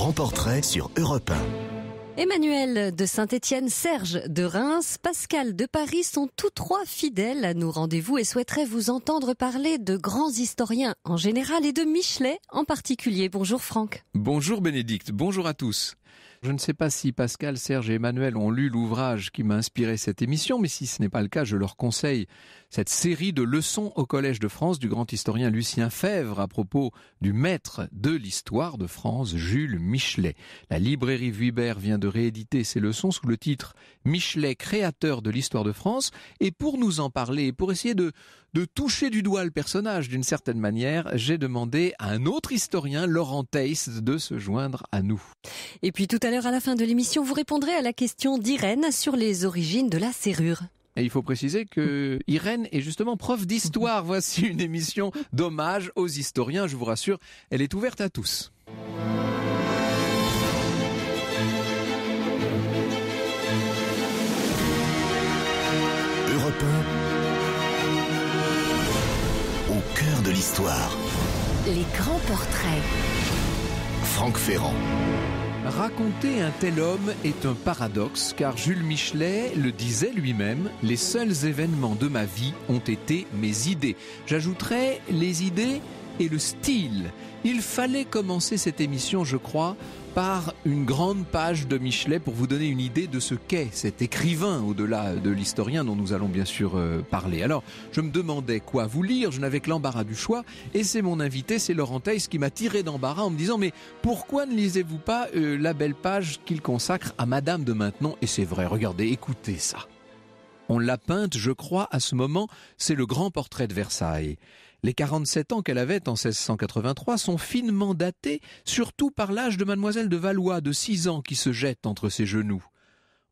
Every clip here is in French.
Grand portrait sur Europe Emmanuel de Saint-Étienne, Serge de Reims, Pascal de Paris sont tous trois fidèles à nos rendez-vous et souhaiteraient vous entendre parler de grands historiens en général et de Michelet en particulier. Bonjour Franck. Bonjour Bénédicte, bonjour à tous. Je ne sais pas si Pascal, Serge et Emmanuel ont lu l'ouvrage qui m'a inspiré cette émission, mais si ce n'est pas le cas, je leur conseille cette série de leçons au Collège de France du grand historien Lucien Fèvre à propos du maître de l'histoire de France, Jules Michelet. La librairie Vuibert vient de rééditer ces leçons sous le titre Michelet, créateur de l'histoire de France, et pour nous en parler et pour essayer de de toucher du doigt le personnage d'une certaine manière, j'ai demandé à un autre historien, Laurent Teiss, de se joindre à nous. Et puis tout à l'heure à la fin de l'émission, vous répondrez à la question d'Irène sur les origines de la serrure. Et il faut préciser que Irène est justement prof d'histoire. Voici une émission d'hommage aux historiens, je vous rassure, elle est ouverte à tous. Les grands portraits. Franck Ferrand. Raconter un tel homme est un paradoxe car Jules Michelet le disait lui-même, les seuls événements de ma vie ont été mes idées. j'ajouterai les idées et le style. Il fallait commencer cette émission, je crois, par une grande page de Michelet pour vous donner une idée de ce qu'est cet écrivain au-delà de l'historien dont nous allons bien sûr euh, parler. Alors, je me demandais quoi vous lire, je n'avais que l'embarras du choix et c'est mon invité, c'est Laurent Theils qui m'a tiré d'embarras en me disant mais pourquoi ne lisez-vous pas euh, la belle page qu'il consacre à Madame de Maintenon Et c'est vrai, regardez, écoutez ça. On l'a peinte, je crois, à ce moment, c'est le grand portrait de Versailles. Les 47 ans qu'elle avait en 1683 sont finement datés, surtout par l'âge de mademoiselle de Valois de 6 ans qui se jette entre ses genoux.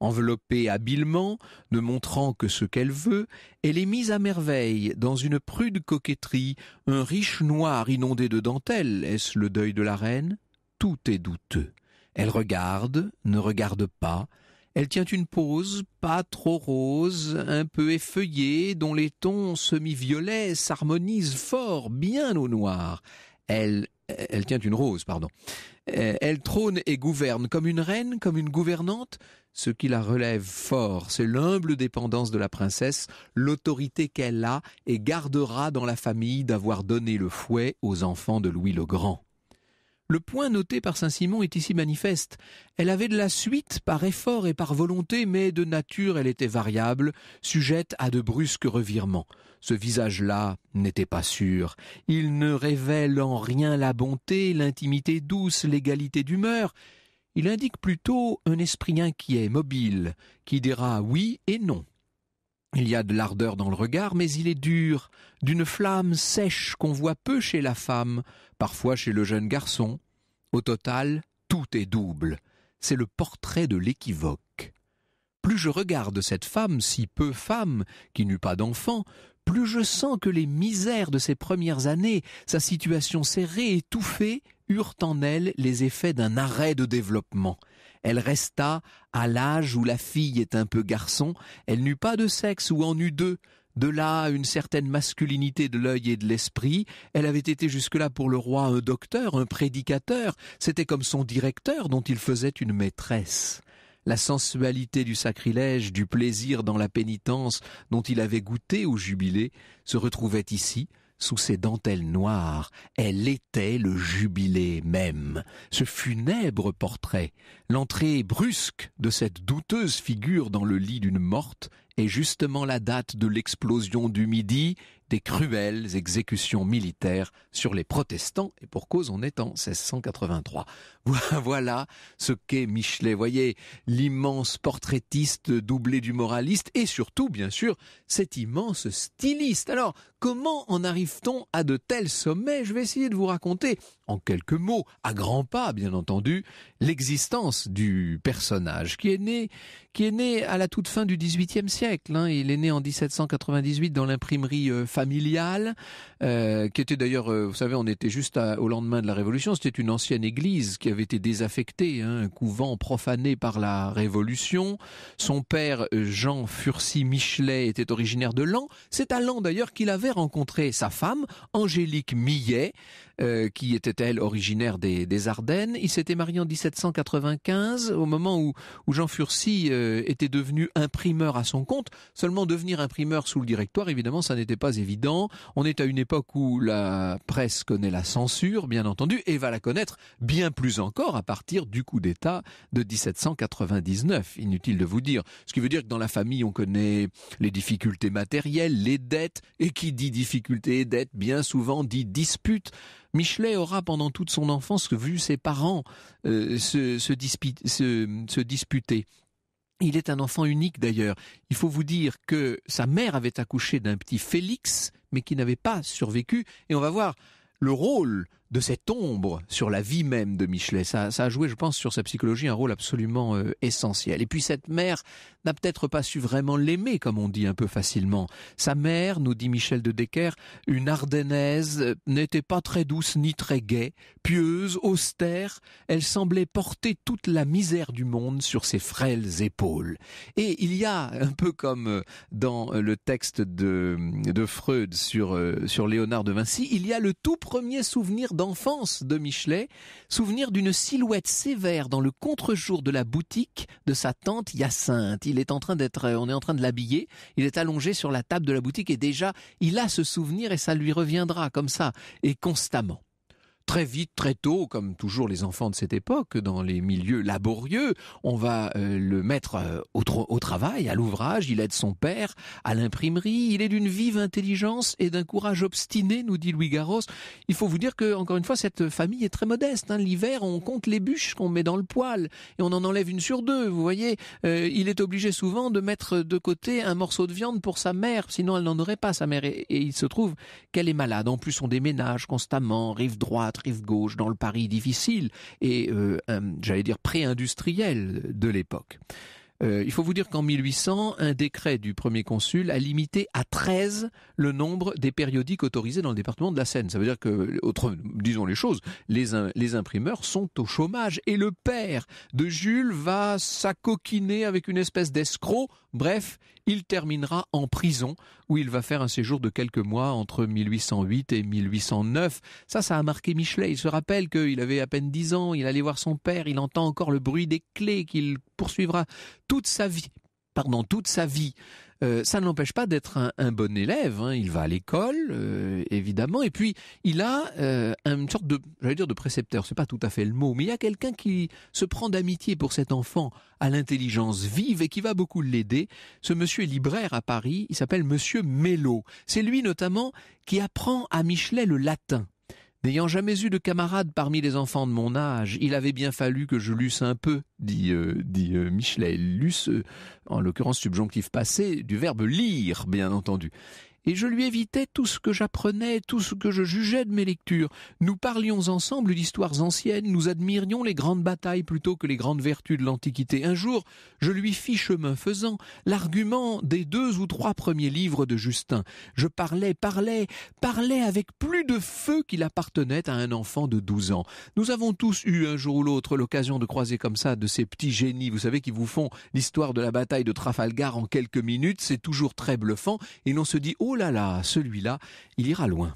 Enveloppée habilement, ne montrant que ce qu'elle veut, elle est mise à merveille dans une prude coquetterie, un riche noir inondé de dentelles, est-ce le deuil de la reine Tout est douteux. Elle regarde, ne regarde pas, elle tient une pose pas trop rose, un peu effeuillée, dont les tons semi-violets s'harmonisent fort, bien au noir. Elle, elle tient une rose, pardon. Euh, elle trône et gouverne comme une reine, comme une gouvernante. Ce qui la relève fort, c'est l'humble dépendance de la princesse, l'autorité qu'elle a et gardera dans la famille d'avoir donné le fouet aux enfants de Louis le Grand. Le point noté par Saint-Simon est ici manifeste. Elle avait de la suite par effort et par volonté, mais de nature elle était variable, sujette à de brusques revirements. Ce visage-là n'était pas sûr. Il ne révèle en rien la bonté, l'intimité douce, l'égalité d'humeur. Il indique plutôt un esprit inquiet, mobile, qui dira oui et non il y a de l'ardeur dans le regard, mais il est dur, d'une flamme sèche qu'on voit peu chez la femme, parfois chez le jeune garçon. Au total, tout est double. C'est le portrait de l'équivoque. Plus je regarde cette femme, si peu femme, qui n'eut pas d'enfant, plus je sens que les misères de ses premières années, sa situation serrée, étouffée, eurent en elle les effets d'un arrêt de développement. Elle resta à l'âge où la fille est un peu garçon, elle n'eut pas de sexe ou en eut deux, de là une certaine masculinité de l'œil et de l'esprit, elle avait été jusque-là pour le roi un docteur, un prédicateur, c'était comme son directeur dont il faisait une maîtresse. La sensualité du sacrilège, du plaisir dans la pénitence dont il avait goûté au jubilé, se retrouvait ici, sous ses dentelles noires, elle était le jubilé même. Ce funèbre portrait, l'entrée brusque de cette douteuse figure dans le lit d'une morte, est justement la date de l'explosion du midi des cruelles exécutions militaires sur les protestants, et pour cause on est en 1683. Voilà ce qu'est Michelet, voyez, l'immense portraitiste doublé du moraliste, et surtout, bien sûr, cet immense styliste. Alors, comment en arrive-t-on à de tels sommets Je vais essayer de vous raconter en quelques mots, à grands pas bien entendu, l'existence du personnage qui est né, qui est né à la toute fin du XVIIIe siècle. Hein. Il est né en 1798 dans l'imprimerie euh, familiale, euh, qui était d'ailleurs, euh, vous savez, on était juste au lendemain de la Révolution. C'était une ancienne église qui avait été désaffectée, hein, un couvent profané par la Révolution. Son père euh, Jean Furcy Michelet était originaire de Lan. C'est à Lan d'ailleurs qu'il avait rencontré sa femme Angélique Millet. Euh, qui était elle originaire des, Ardennes. Il s'était marié en 1795, au moment où, Jean Furcy euh, était devenu imprimeur à son compte. Seulement devenir imprimeur sous le directoire, évidemment, ça n'était pas évident. On est à une époque où la presse connaît la censure, bien entendu, et va la connaître bien plus encore à partir du coup d'État de 1799. Inutile de vous dire. Ce qui veut dire que dans la famille, on connaît les difficultés matérielles, les dettes, et qui dit difficultés et dettes, bien souvent dit disputes. Michelet aura pendant toute son enfance vu ses parents euh, se disputer. Il est un enfant unique d'ailleurs. Il faut vous dire que sa mère avait accouché d'un petit Félix, mais qui n'avait pas survécu. Et on va voir le rôle de cette ombre sur la vie même de Michelet. Ça, a joué, je pense, sur sa psychologie un rôle absolument euh, essentiel. Et puis cette mère n'a peut-être pas su vraiment l'aimer, comme on dit un peu facilement. Sa mère, nous dit Michel de Decker, une ardennaise, euh, n'était pas très douce ni très gaie, pieuse, austère, elle semblait porter toute la misère du monde sur ses frêles épaules. Et il y a, un peu comme euh, dans le texte de, Freud sur, sur Léonard de Vinci, il y a le tout premier souvenir d'enfance de Michelet, souvenir d'une silhouette sévère dans le contre-jour de la boutique de sa tante Hyacinthe. Il est en train d'être, euh, on est en train de l'habiller, il est allongé sur la table de la boutique et déjà, il a ce souvenir et ça lui reviendra comme ça et constamment très vite, très tôt, comme toujours les enfants de cette époque, dans les milieux laborieux, on va euh, le mettre euh, au, travail, à l'ouvrage, il aide son père à l'imprimerie, il est d'une vive intelligence et d'un courage obstiné, nous dit Louis Garros. Il faut vous dire que, encore une fois, cette famille est très modeste. Hein. L'hiver, on compte les bûches qu'on met dans le poêle et on en enlève une sur deux, vous voyez. Euh, il est obligé souvent de mettre de côté un morceau de viande pour sa mère, sinon elle n'en aurait pas, sa mère. et il se trouve qu'elle est malade. En plus, on déménage constamment, rive droite, rive gauche, dans le Paris difficile et, euh, euh, j'allais dire, pré-industriel de l'époque. Euh, il faut vous dire qu'en 1800, un décret du premier consul a limité à 13 le nombre des périodiques autorisés dans le département de la Seine. Ça veut dire que, autre, disons les choses, les, les imprimeurs sont au chômage et le père de Jules va s'acoquiner avec une espèce d'escroc. Bref, il terminera en prison où il va faire un séjour de quelques mois entre 1808 et 1809. Ça, ça a marqué Michelet. Il se rappelle qu'il avait à peine dix ans, il allait voir son père, il entend encore le bruit des clés qu'il poursuivra toute sa vie. Pardon, toute sa vie. Euh, ça ne l'empêche pas d'être un, bon élève. Hein. Il va à l'école, euh, évidemment, et puis il a euh, une sorte de, j'allais dire de précepteur. C'est pas tout à fait le mot, mais il y a quelqu'un qui se prend d'amitié pour cet enfant à l'intelligence vive et qui va beaucoup l'aider. Ce monsieur est libraire à Paris. Il s'appelle Monsieur Mello. C'est lui notamment qui apprend à Michelet le latin. N'ayant jamais eu de camarades parmi les enfants de mon âge, il avait bien fallu que je lusse un peu, dit, euh, euh, Michelet. Lusse, euh, en l'occurrence subjonctif passé, du verbe lire, bien entendu et je lui évitais tout ce que j'apprenais, tout ce que je jugeais de mes lectures. Nous parlions ensemble d'histoires anciennes, nous admirions les grandes batailles plutôt que les grandes vertus de l'Antiquité. Un jour, je lui fis chemin faisant l'argument des deux ou trois premiers livres de Justin. Je parlais, parlais, parlais avec plus de feu qu'il appartenait à un enfant de douze ans. Nous avons tous eu un jour ou l'autre l'occasion de croiser comme ça de ces petits génies, vous savez, qui vous font l'histoire de la bataille de Trafalgar en quelques minutes. C'est toujours très bluffant et l'on se dit, oh là là, celui-là, il ira loin.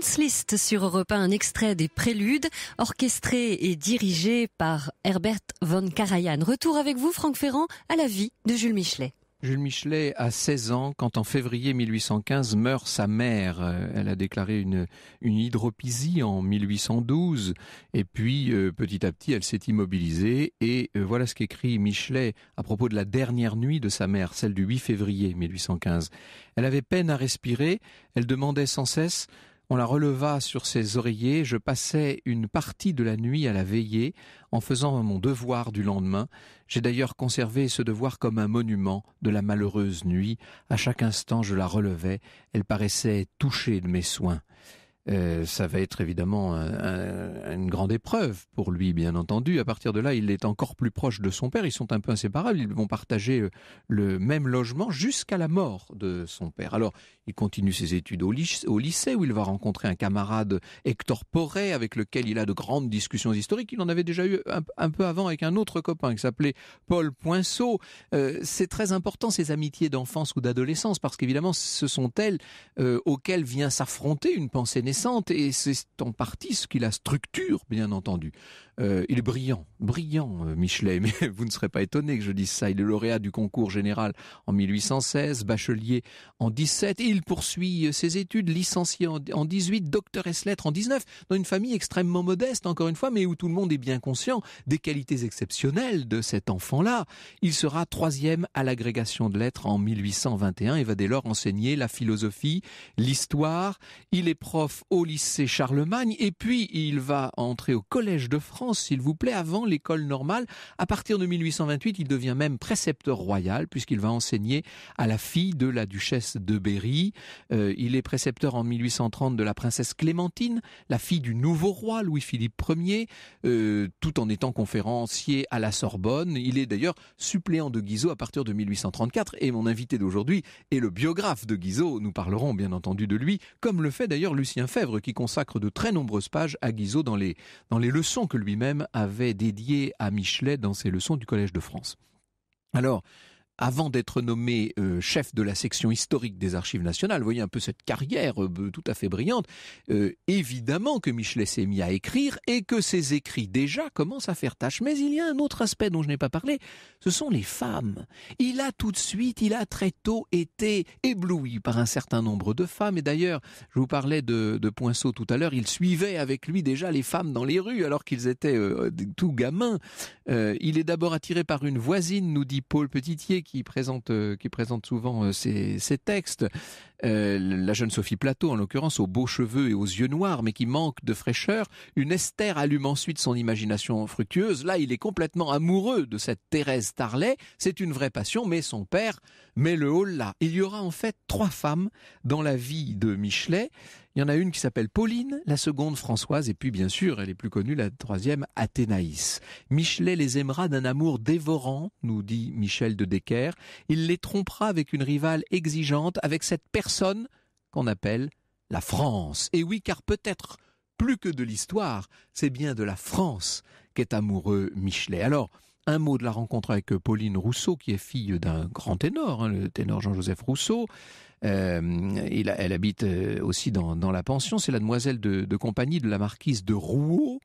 Franz sur Europe 1, un extrait des Préludes, orchestré et dirigé par Herbert von Karajan. Retour avec vous, Franck Ferrand, à la vie de Jules Michelet. Jules Michelet a 16 ans quand en février 1815 meurt sa mère. Euh, elle a déclaré une, une hydropisie en 1812 et puis euh, petit à petit elle s'est immobilisée et euh, voilà ce qu'écrit Michelet à propos de la dernière nuit de sa mère, celle du 8 février 1815. Elle avait peine à respirer, elle demandait sans cesse on la releva sur ses oreillers, je passais une partie de la nuit à la veiller, en faisant mon devoir du lendemain. J'ai d'ailleurs conservé ce devoir comme un monument de la malheureuse nuit. À chaque instant je la relevais, elle paraissait touchée de mes soins. Euh, ça va être évidemment une grande épreuve pour lui, bien entendu. À partir de là, il est encore plus proche de son père. Ils sont un peu inséparables. Ils vont partager euh, le même logement jusqu'à la mort de son père. Alors, il continue ses études au, lycée, où il va rencontrer un camarade Hector Poré, avec lequel il a de grandes discussions historiques. Il en avait déjà eu un, peu avant avec un autre copain qui s'appelait Paul Poinceau. Euh, c'est très important ces amitiés d'enfance ou d'adolescence parce qu'évidemment, ce sont elles auxquelles vient s'affronter une pensée et c'est en partie ce qui la structure, bien entendu. Euh, il est brillant, brillant, euh, Michelet, mais vous ne serez pas étonné que je dise ça. Il est lauréat du concours général en 1816, bachelier en 17, et il poursuit ses études, licencié en, 18, docteur es lettres en 19, dans une famille extrêmement modeste, encore une fois, mais où tout le monde est bien conscient des qualités exceptionnelles de cet enfant-là. Il sera troisième à l'agrégation de lettres en 1821 et va dès lors enseigner la philosophie, l'histoire. Il est prof au lycée Charlemagne et puis il va entrer au Collège de France, s'il vous plaît, avant l'école normale. À partir de 1828, il devient même précepteur royal puisqu'il va enseigner à la fille de la duchesse de Berry. Euh, il est précepteur en 1830 de la princesse Clémentine, la fille du nouveau roi Louis-Philippe Ier, euh, tout en étant conférencier à la Sorbonne. Il est d'ailleurs suppléant de Guizot à partir de 1834 et mon invité d'aujourd'hui est le biographe de Guizot. Nous parlerons bien entendu de lui, comme le fait d'ailleurs Lucien fèvre qui consacre de très nombreuses pages à Guizot dans les, dans les leçons que lui-même avait dédiées à Michelet dans ses leçons du Collège de France. Alors, avant d'être nommé euh, chef de la section historique des Archives nationales, voyez un peu cette carrière euh, tout à fait brillante, euh, évidemment que Michelet s'est mis à écrire et que ses écrits déjà commencent à faire tâche. Mais il y a un autre aspect dont je n'ai pas parlé, ce sont les femmes. Il a tout de suite, il a très tôt été ébloui par un certain nombre de femmes. Et d'ailleurs, je vous parlais de, de tout à l'heure, il suivait avec lui déjà les femmes dans les rues alors qu'ils étaient tout gamins. il est d'abord attiré par une voisine, nous dit Paul Petitier, qui qui présente, euh, qui souvent ses euh, ces textes. Euh, la jeune Sophie Plateau en l'occurrence, aux beaux cheveux et aux yeux noirs, mais qui manque de fraîcheur. Une Esther allume ensuite son imagination fructueuse. Là, il est complètement amoureux de cette Thérèse Tarlet. C'est une vraie passion, mais son père met le hall là. Il y aura en fait trois femmes dans la vie de Michelet. Il y en a une qui s'appelle Pauline, la seconde Françoise, et puis bien sûr, elle est plus connue, la troisième Athénaïs. Michelet les aimera d'un amour dévorant, nous dit Michel de Decker. Il les trompera avec une rivale exigeante, avec cette personne qu'on appelle la France. Et oui, car peut-être plus que de l'histoire, c'est bien de la France qu'est amoureux Michelet. Alors, un mot de la rencontre avec Pauline Rousseau, qui est fille d'un grand ténor, hein, le ténor Jean-Joseph Rousseau. Euh, elle, habite euh, aussi dans, la pension. C'est la demoiselle de, de, compagnie de la marquise de Rouault.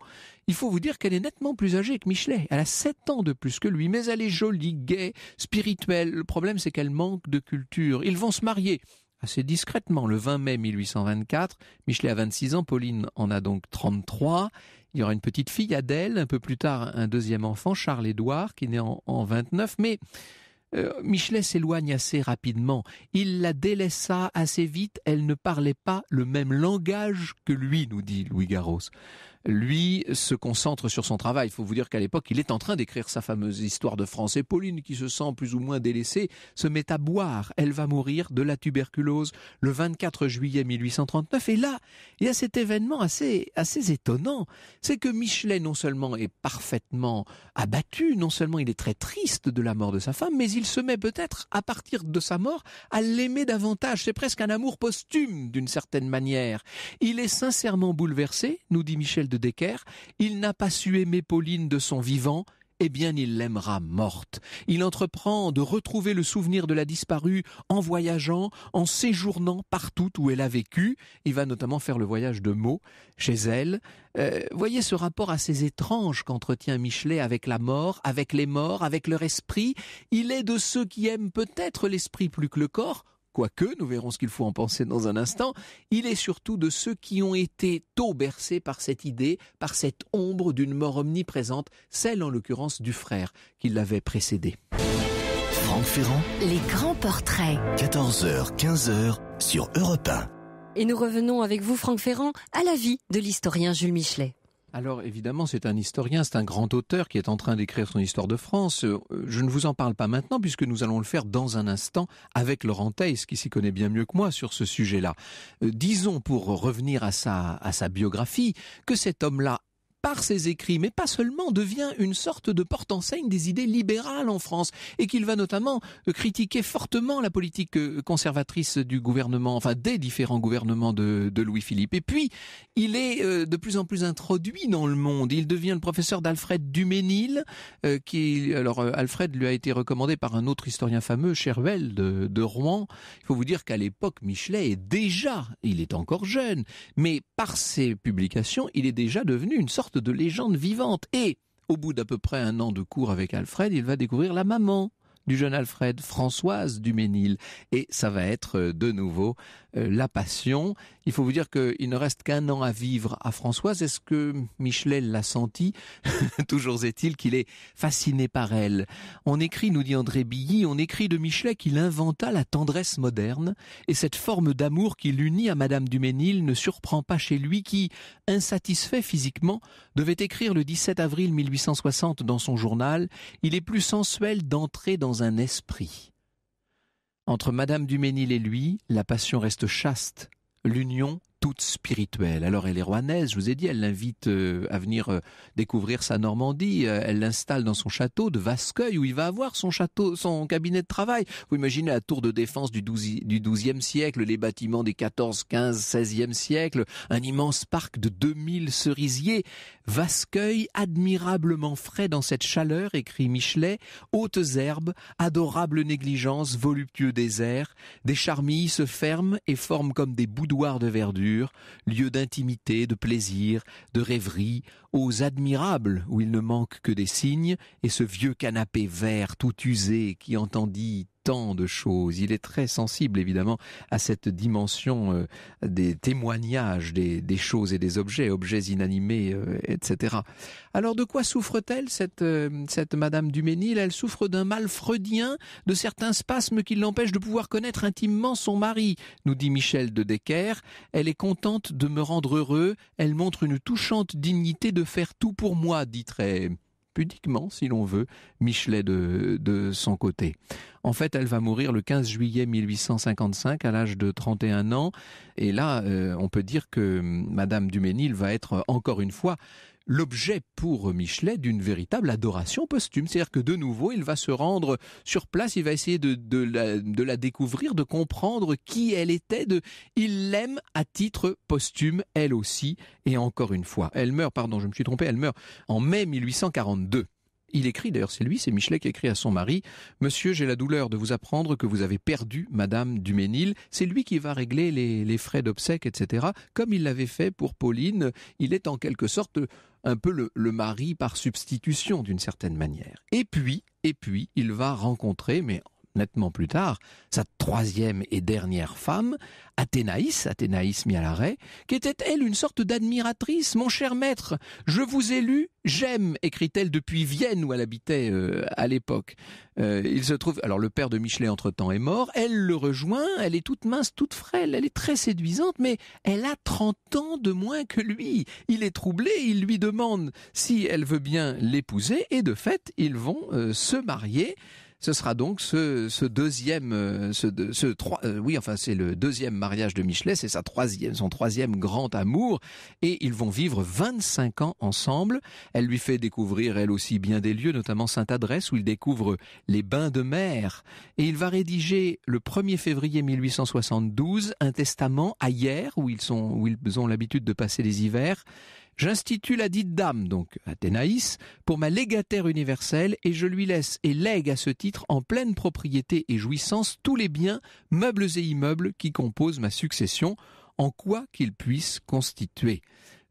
Il faut vous dire qu'elle est nettement plus âgée que Michelet. Elle a sept ans de plus que lui, mais elle est jolie, gaie, spirituelle. Le problème, c'est qu'elle manque de culture. Ils vont se marier assez discrètement le 20 mai 1824. Michelet a 26 ans, Pauline en a donc 33. Il y aura une petite fille, Adèle, un peu plus tard un deuxième enfant, Charles-Édouard, qui naît en, 29. Mais euh, Michelet s'éloigne assez rapidement. Il la délaissa assez vite. Elle ne parlait pas le même langage que lui, nous dit Louis Garros lui se concentre sur son travail. Il faut vous dire qu'à l'époque, il est en train d'écrire sa fameuse histoire de France. Et Pauline, qui se sent plus ou moins délaissée, se met à boire. Elle va mourir de la tuberculose le 24 juillet 1839. Et là, il y a cet événement assez, assez étonnant. C'est que Michelet, non seulement est parfaitement abattu, non seulement il est très triste de la mort de sa femme, mais il se met peut-être, à partir de sa mort, à l'aimer davantage. C'est presque un amour posthume, d'une certaine manière. Il est sincèrement bouleversé, nous dit Michel de il n'a pas su aimer Pauline de son vivant, eh bien il l'aimera morte. Il entreprend de retrouver le souvenir de la disparue en voyageant, en séjournant partout où elle a vécu. Il va notamment faire le voyage de Meaux, chez elle. Euh, voyez ce rapport assez étrange qu'entretient Michelet avec la mort, avec les morts, avec leur esprit. Il est de ceux qui aiment peut-être l'esprit plus que le corps, quoique nous verrons ce qu'il faut en penser dans un instant, il est surtout de ceux qui ont été tôt bercés par cette idée, par cette ombre d'une mort omniprésente, celle en l'occurrence du frère qui l'avait précédé. Franck Ferrand, les grands portraits. 14h, 15h sur Europe 1. Et nous revenons avec vous, Franck Ferrand, à la vie de l'historien Jules Michelet. Alors évidemment, c'est un historien, c'est un grand auteur qui est en train d'écrire son histoire de France. Euh, je ne vous en parle pas maintenant puisque nous allons le faire dans un instant avec Laurent Theis qui s'y connaît bien mieux que moi sur ce sujet-là. Euh, disons pour revenir à sa à sa biographie que cet homme-là par ses écrits, mais pas seulement, devient une sorte de porte-enseigne des idées libérales en France, et qu'il va notamment euh, critiquer fortement la politique euh, conservatrice du gouvernement, enfin des différents gouvernements de, Louis-Philippe. Et puis, il est euh, de plus en plus introduit dans le monde. Il devient le professeur d'Alfred Duménil, qui, alors Alfred lui a été recommandé par un autre historien fameux, Chervel de, de Rouen. Il faut vous dire qu'à l'époque, Michelet est déjà, il est encore jeune, mais par ses publications, il est déjà devenu une sorte de légendes vivantes. Et, au bout d'à peu près un an de cours avec Alfred, il va découvrir la maman du jeune Alfred, Françoise Duménil. Et ça va être euh, de nouveau euh, la passion. Il faut vous dire qu'il ne reste qu'un an à vivre à Françoise. Est-ce que Michelet l'a senti Toujours est-il qu'il est fasciné par elle. On écrit, nous dit André Billy, on écrit de Michelet qu'il inventa la tendresse moderne et cette forme d'amour qui l'unit à Madame Dumesnil ne surprend pas chez lui qui, insatisfait physiquement, devait écrire le 17 avril 1860 dans son journal Il est plus sensuel d'entrer dans un esprit. Entre Madame Duménil et lui, la passion reste chaste, l'union toute spirituelle. Alors elle est rouennaise, je vous ai dit, elle l'invite euh, à venir euh, découvrir sa Normandie, euh, elle l'installe dans son château de Vasqueuil où il va avoir son château, son cabinet de travail. Vous imaginez la tour de défense du, XIIe siècle, les bâtiments des 14, 15, 16e siècle, un immense parc de 2000 cerisiers, Vasqueuil admirablement frais dans cette chaleur, écrit Michelet, hautes herbes, adorable négligence, voluptueux désert, des charmilles se ferment et forment comme des boudoirs de verdure lieu d'intimité, de plaisir, de rêverie, aux admirables où il ne manque que des signes, et ce vieux canapé vert tout usé qui entendit tant de choses. Il est très sensible évidemment à cette dimension euh, des témoignages des, des, choses et des objets, objets inanimés, euh, etc. Alors de quoi souffre-t-elle cette, euh, cette Madame Duménil Elle souffre d'un mal freudien, de certains spasmes qui l'empêchent de pouvoir connaître intimement son mari, nous dit Michel de Decker. Elle est contente de me rendre heureux, elle montre une touchante dignité de faire tout pour moi, dit très pudiquement, si l'on veut, Michelet de, de, son côté. En fait, elle va mourir le 15 juillet 1855 à l'âge de 31 ans. Et là, euh, on peut dire que hum, Madame Duménil va être encore une fois l'objet pour Michelet d'une véritable adoration posthume. C'est-à-dire que de nouveau, il va se rendre sur place, il va essayer de, la, la, découvrir, de comprendre qui elle était, de, il l'aime à titre posthume, elle aussi, et encore une fois. Elle meurt, pardon, je me suis trompé, elle meurt en mai 1842. Il écrit, d'ailleurs c'est lui, c'est Michelet qui écrit à son mari, Monsieur, j'ai la douleur de vous apprendre que vous avez perdu Madame Duménil. C'est lui qui va régler les, frais d'obsèques, etc. Comme il l'avait fait pour Pauline, il est en quelque sorte un peu le, mari par substitution d'une certaine manière. Et puis, et puis, il va rencontrer, mais nettement plus tard, sa troisième et dernière femme, Athénaïs, Athénaïs l'arrêt, qui était elle une sorte d'admiratrice. Mon cher maître, je vous ai lu, j'aime, écrit-elle depuis Vienne où elle habitait euh, à l'époque. Euh, il se trouve, alors le père de Michelet entre-temps est mort, elle le rejoint, elle est toute mince, toute frêle, elle est très séduisante, mais elle a trente ans de moins que lui. Il est troublé, il lui demande si elle veut bien l'épouser et de fait, ils vont euh, se marier. Ce sera donc ce, deuxième, euh, ce, euh, oui, enfin c'est le deuxième mariage de Michelet, c'est sa troisième, son troisième grand amour, et ils vont vivre 25 ans ensemble. Elle lui fait découvrir elle aussi bien des lieux, notamment Sainte Adresse où il découvre les bains de mer, et il va rédiger le 1er février 1872 un testament à hier où ils où ils ont l'habitude de passer les hivers. J'institue la dite dame, donc Athénaïs, pour ma légataire universelle et je lui laisse et lègue à ce titre en pleine propriété et jouissance tous les biens, meubles et immeubles qui composent ma succession, en quoi qu'ils puissent constituer.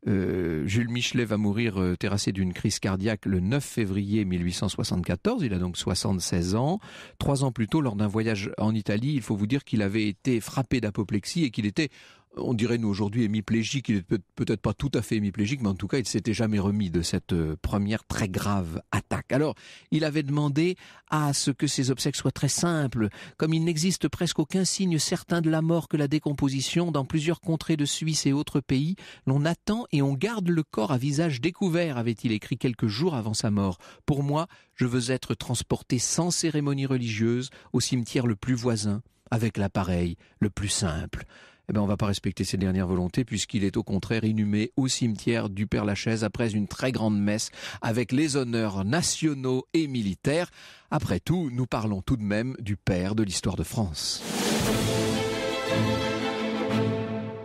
Euh, Jules Michelet va mourir euh, terrassé d'une crise cardiaque le 9 février 1874. Il a donc 76 ans. Trois ans plus tôt, lors d'un voyage en Italie, il faut vous dire qu'il avait été frappé d'apoplexie et qu'il était on dirait nous aujourd'hui hémiplégique, il est peut-être pas tout à fait hémiplégique, mais en tout cas, il s'était jamais remis de cette euh, première très grave attaque. Alors, il avait demandé à ce que ses obsèques soient très simples, comme il n'existe presque aucun signe certain de la mort que la décomposition dans plusieurs contrées de Suisse et autres pays, l'on attend et on garde le corps à visage découvert, avait-il écrit quelques jours avant sa mort. Pour moi, je veux être transporté sans cérémonie religieuse au cimetière le plus voisin, avec l'appareil le plus simple eh ben on va pas respecter ses dernières volontés puisqu'il est au contraire inhumé au cimetière du Père Lachaise après une très grande messe avec les honneurs nationaux et militaires. Après tout, nous parlons tout de même du père de l'histoire de France.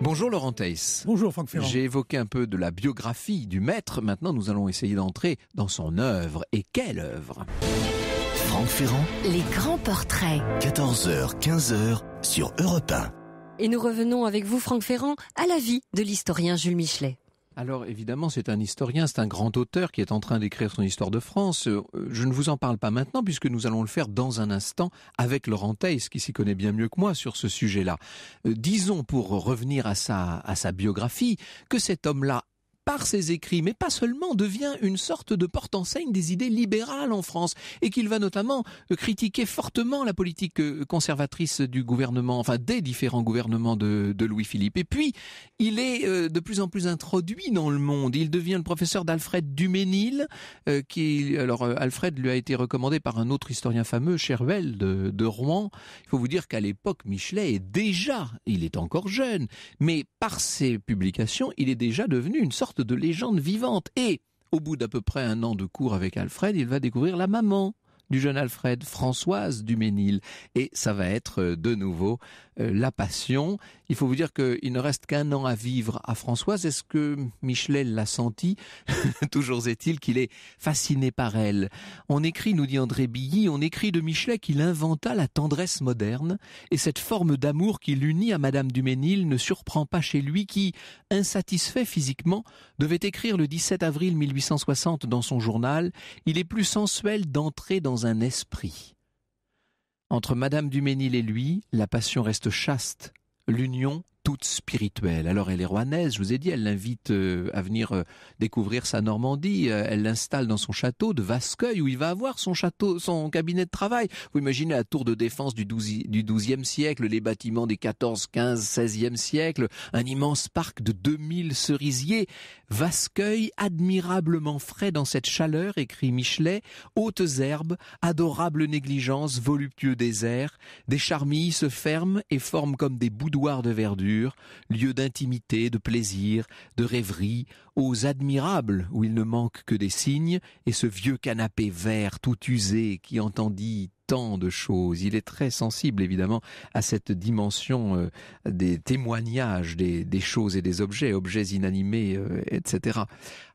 Bonjour Laurent Theis. Bonjour Franck Ferrand. J'ai évoqué un peu de la biographie du maître. Maintenant, nous allons essayer d'entrer dans son œuvre. Et quelle œuvre Franck Ferrand. Les grands portraits. 14h, 15h sur Europe 1. Et nous revenons avec vous, Franck Ferrand, à la vie de l'historien Jules Michelet. Alors évidemment, c'est un historien, c'est un grand auteur qui est en train d'écrire son histoire de France. Euh, je ne vous en parle pas maintenant puisque nous allons le faire dans un instant avec Laurent Theis qui s'y connaît bien mieux que moi sur ce sujet-là. Euh, disons pour revenir à sa à sa biographie que cet homme-là par ses écrits, mais pas seulement, devient une sorte de porte-enseigne des idées libérales en France, et qu'il va notamment euh, critiquer fortement la politique euh, conservatrice du gouvernement, enfin des différents gouvernements de, Louis-Philippe. Et puis, il est euh, de plus en plus introduit dans le monde. Il devient le professeur d'Alfred Duménil, qui, alors Alfred lui a été recommandé par un autre historien fameux, Chervel de, de Rouen. Il faut vous dire qu'à l'époque, Michelet est déjà, il est encore jeune, mais par ses publications, il est déjà devenu une sorte de légende vivante. Et, au bout d'à peu près un an de cours avec Alfred, il va découvrir la maman du jeune Alfred, Françoise Duménil. Et ça va être euh, de nouveau euh, la passion. Il faut vous dire qu'il ne reste qu'un an à vivre à Françoise. Est-ce que Michelet l'a senti Toujours est-il qu'il est fasciné par elle. On écrit, nous dit André Billy, on écrit de Michelet qu'il inventa la tendresse moderne et cette forme d'amour qui l'unit à Madame Duménil ne surprend pas chez lui qui, insatisfait physiquement, devait écrire le 17 avril 1860 dans son journal Il est plus sensuel d'entrer dans un esprit. Entre Madame Duménil et lui, la passion reste chaste, l'union toute spirituelle. Alors elle est rouennaise, je vous ai dit, elle l'invite euh, à venir euh, découvrir sa Normandie, euh, elle l'installe dans son château de Vasqueuil où il va avoir son château, son cabinet de travail. Vous imaginez la tour de défense du, XIIe siècle, les bâtiments des 14, 15, 16e siècle, un immense parc de 2000 cerisiers, Vasqueuil admirablement frais dans cette chaleur, écrit Michelet, hautes herbes, adorable négligence, voluptueux désert, des charmilles se ferment et forment comme des boudoirs de verdure lieu d'intimité, de plaisir, de rêverie, aux admirables où il ne manque que des signes, et ce vieux canapé vert tout usé qui entendit tant de choses. Il est très sensible évidemment à cette dimension euh, des témoignages des, choses et des objets, objets inanimés, euh, etc.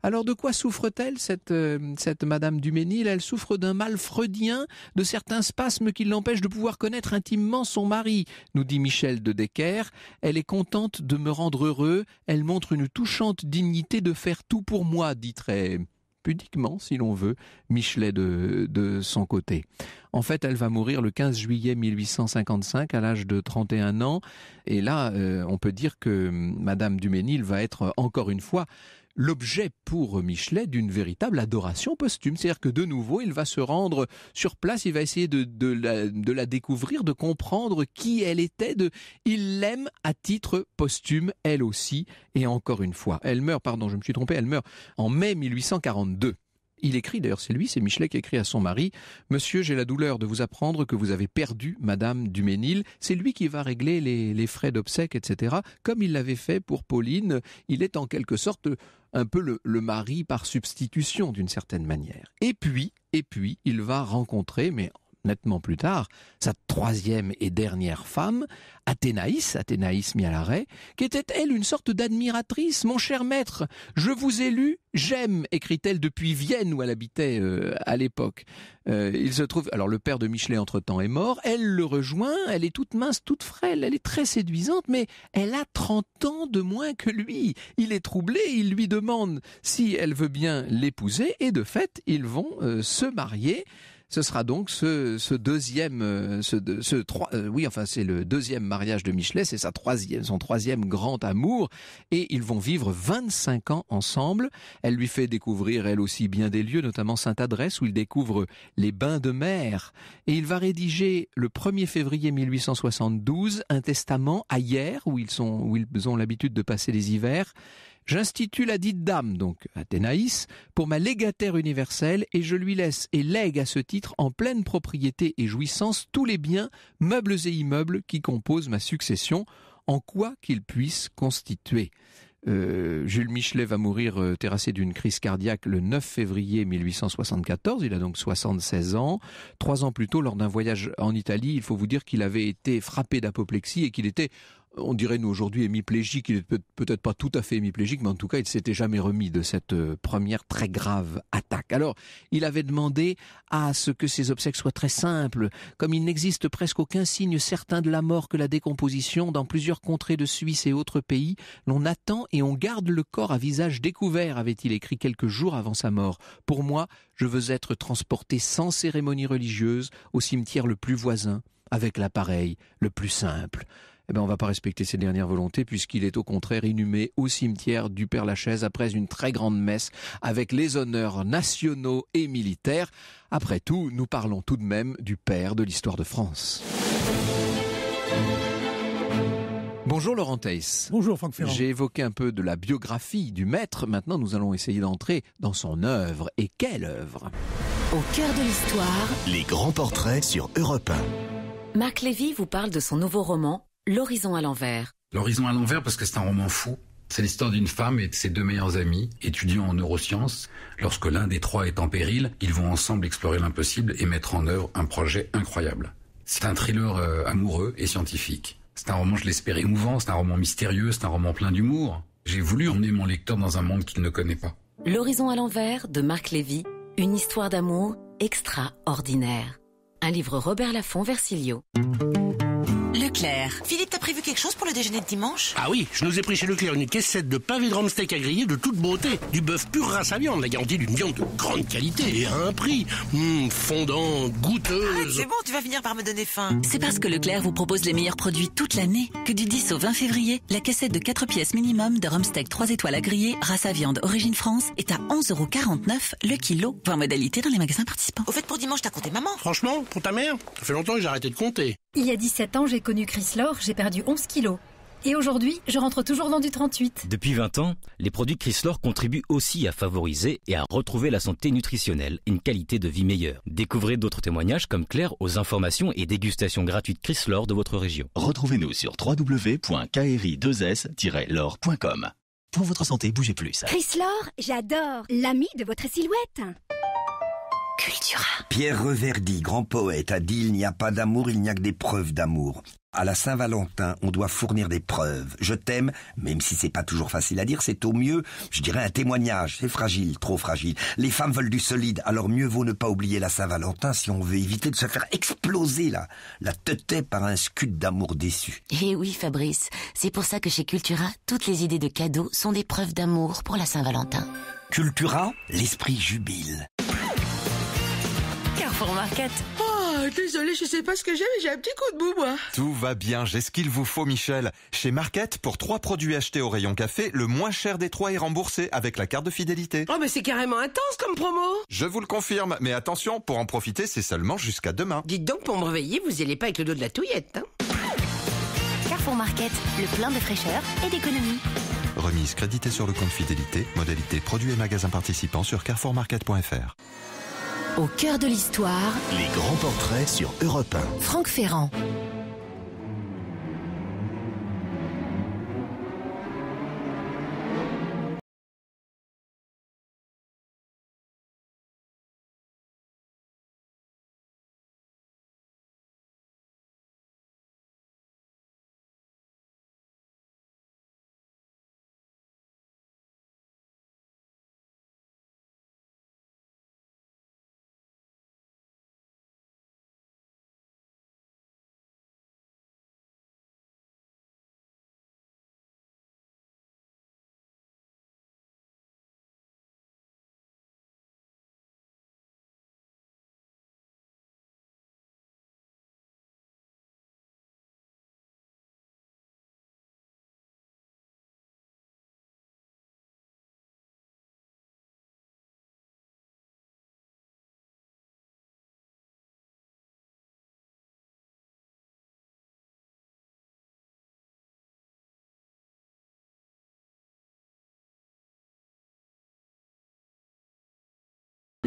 Alors de quoi souffre-t-elle cette, euh, cette Madame Duménil Elle souffre d'un mal freudien, de certains spasmes qui l'empêchent de pouvoir connaître intimement son mari, nous dit Michel de Decker. Elle est contente de me rendre heureux, elle montre une touchante dignité de faire tout pour moi, dit très pudiquement, si l'on veut, Michelet de, de, son côté. En fait, elle va mourir le 15 juillet 1855 à l'âge de 31 ans. Et là, euh, on peut dire que hum, Madame Duménil va être encore une fois l'objet pour Michelet d'une véritable adoration posthume. C'est-à-dire que de nouveau, il va se rendre sur place, il va essayer de, la, la, découvrir, de comprendre qui elle était, de, il l'aime à titre posthume, elle aussi, et encore une fois. Elle meurt, pardon, je me suis trompé, elle meurt en mai 1842. Il écrit, d'ailleurs c'est lui, c'est Michelet qui écrit à son mari, Monsieur, j'ai la douleur de vous apprendre que vous avez perdu Madame Duménil. C'est lui qui va régler les, frais d'obsèques, etc. Comme il l'avait fait pour Pauline, il est en quelque sorte un peu le, le mari par substitution d'une certaine manière. Et puis, et puis, il va rencontrer, mais nettement plus tard, sa troisième et dernière femme, Athénaïs, Athénaïs Mialaret, qui était elle une sorte d'admiratrice. Mon cher maître, je vous ai lu, j'aime, écrit-elle depuis Vienne où elle habitait euh, à l'époque. Euh, il se trouve, alors le père de Michelet entre-temps est mort, elle le rejoint, elle est toute mince, toute frêle, elle est très séduisante, mais elle a trente ans de moins que lui. Il est troublé, il lui demande si elle veut bien l'épouser et de fait, ils vont euh, se marier. Ce sera donc ce, deuxième, euh, ce, trois, euh, oui, enfin c'est le deuxième mariage de Michelet, c'est sa troisième, son troisième grand amour, et ils vont vivre 25 ans ensemble. Elle lui fait découvrir elle aussi bien des lieux, notamment Sainte Adresse où il découvre les bains de mer, et il va rédiger le 1er février 1872 un testament à hier où ils où ils ont l'habitude de passer les hivers. J'institue la dite dame, donc Athénaïs, pour ma légataire universelle et je lui laisse et lègue à ce titre en pleine propriété et jouissance tous les biens, meubles et immeubles qui composent ma succession, en quoi qu'ils puissent constituer. Euh, Jules Michelet va mourir euh, terrassé d'une crise cardiaque le 9 février 1874. Il a donc 76 ans. Trois ans plus tôt, lors d'un voyage en Italie, il faut vous dire qu'il avait été frappé d'apoplexie et qu'il était on dirait nous aujourd'hui hémiplégique, il n'est peut-être pas tout à fait hémiplégique, mais en tout cas, il s'était jamais remis de cette euh, première très grave attaque. Alors, il avait demandé à ce que ses obsèques soient très simples, comme il n'existe presque aucun signe certain de la mort que la décomposition dans plusieurs contrées de Suisse et autres pays, l'on attend et on garde le corps à visage découvert, avait-il écrit quelques jours avant sa mort. Pour moi, je veux être transporté sans cérémonie religieuse au cimetière le plus voisin, avec l'appareil le plus simple eh ben on va pas respecter ses dernières volontés puisqu'il est au contraire inhumé au cimetière du Père Lachaise après une très grande messe avec les honneurs nationaux et militaires. Après tout, nous parlons tout de même du père de l'histoire de France. Bonjour Laurent Theis. Bonjour Franck Ferrand. J'ai évoqué un peu de la biographie du maître. Maintenant, nous allons essayer d'entrer dans son œuvre. Et quelle œuvre Au cœur de l'histoire, les grands portraits sur Europe 1. Marc Lévy vous parle de son nouveau roman L'horizon à l'envers. L'horizon à l'envers parce que c'est un roman fou. C'est l'histoire d'une femme et de ses deux meilleurs amis, étudiants en neurosciences. Lorsque l'un des trois est en péril, ils vont ensemble explorer l'impossible et mettre en œuvre un projet incroyable. C'est un thriller euh, amoureux et scientifique. C'est un roman, je l'espère, émouvant, c'est un roman mystérieux, c'est un roman plein d'humour. J'ai voulu emmener mon lecteur dans un monde qu'il ne connaît pas. L'horizon à l'envers de Marc Lévy, une histoire d'amour extraordinaire. Un livre Robert Laffont Versilio. Leclerc. Philippe, t'as prévu quelque chose pour le déjeuner de dimanche Ah oui, je nous ai pris chez Leclerc une caissette de pavé de steak à griller de toute beauté, du bœuf pur race à viande, la garantie d'une viande de grande qualité et à un prix hmm, fondant, goûteuse. Ah, c'est bon, tu vas venir par me donner faim. C'est parce que Leclerc vous propose les meilleurs produits toute l'année que du 10 au 20 février, la cassette de 4 pièces minimum de steak 3 étoiles à griller, race à viande, origine France, est à 11,49€ le kilo, voire modalité dans les magasins participants. Au fait, pour dimanche, t'as compté maman Franchement, pour ta mère, ça fait longtemps que j'ai arrêté de compter. Il y a 17 ans, j'ai connu Chris j'ai perdu 11 kilos. Et aujourd'hui, je rentre toujours dans du 38. Depuis 20 ans, les produits Chrysler contribuent aussi à favoriser et à retrouver la santé nutritionnelle une qualité de vie meilleure. Découvrez d'autres témoignages comme Claire aux informations et dégustations gratuites Chrysler de votre région. Retrouvez-nous sur www.kri2s-lor.com. Pour votre santé, bougez plus. Chrysler, j'adore l'ami de votre silhouette. Cultura. Pierre Reverdy, grand poète, a dit Il n'y a pas d'amour, il n'y a que des preuves d'amour. À la Saint-Valentin, on doit fournir des preuves. Je t'aime, même si c'est pas toujours facile à dire, c'est au mieux, je dirais, un témoignage. C'est fragile, trop fragile. Les femmes veulent du solide, alors mieux vaut ne pas oublier la Saint-Valentin si on veut éviter de se faire exploser la, la tête par un scud d'amour déçu. Eh oui, Fabrice, c'est pour ça que chez Cultura, toutes les idées de cadeaux sont des preuves d'amour pour la Saint-Valentin. Cultura, l'esprit jubile. Carrefour Market. Oh, désolé, je sais pas ce que j'ai, mais j'ai un petit coup de boue, moi. Tout va bien, j'ai ce qu'il vous faut, Michel. Chez Market, pour trois produits achetés au rayon café, le moins cher des trois est remboursé avec la carte de fidélité. Oh, mais c'est carrément intense comme promo. Je vous le confirme, mais attention, pour en profiter, c'est seulement jusqu'à demain. Dites donc, pour me réveiller, vous y allez pas avec le dos de la touillette, hein Carrefour Market, le plein de fraîcheur et d'économie. Remise créditée sur le compte fidélité, modalité produits et magasins participants sur carrefourmarket.fr. Au cœur de l'histoire, les grands portraits sur Europe 1. Franck Ferrand.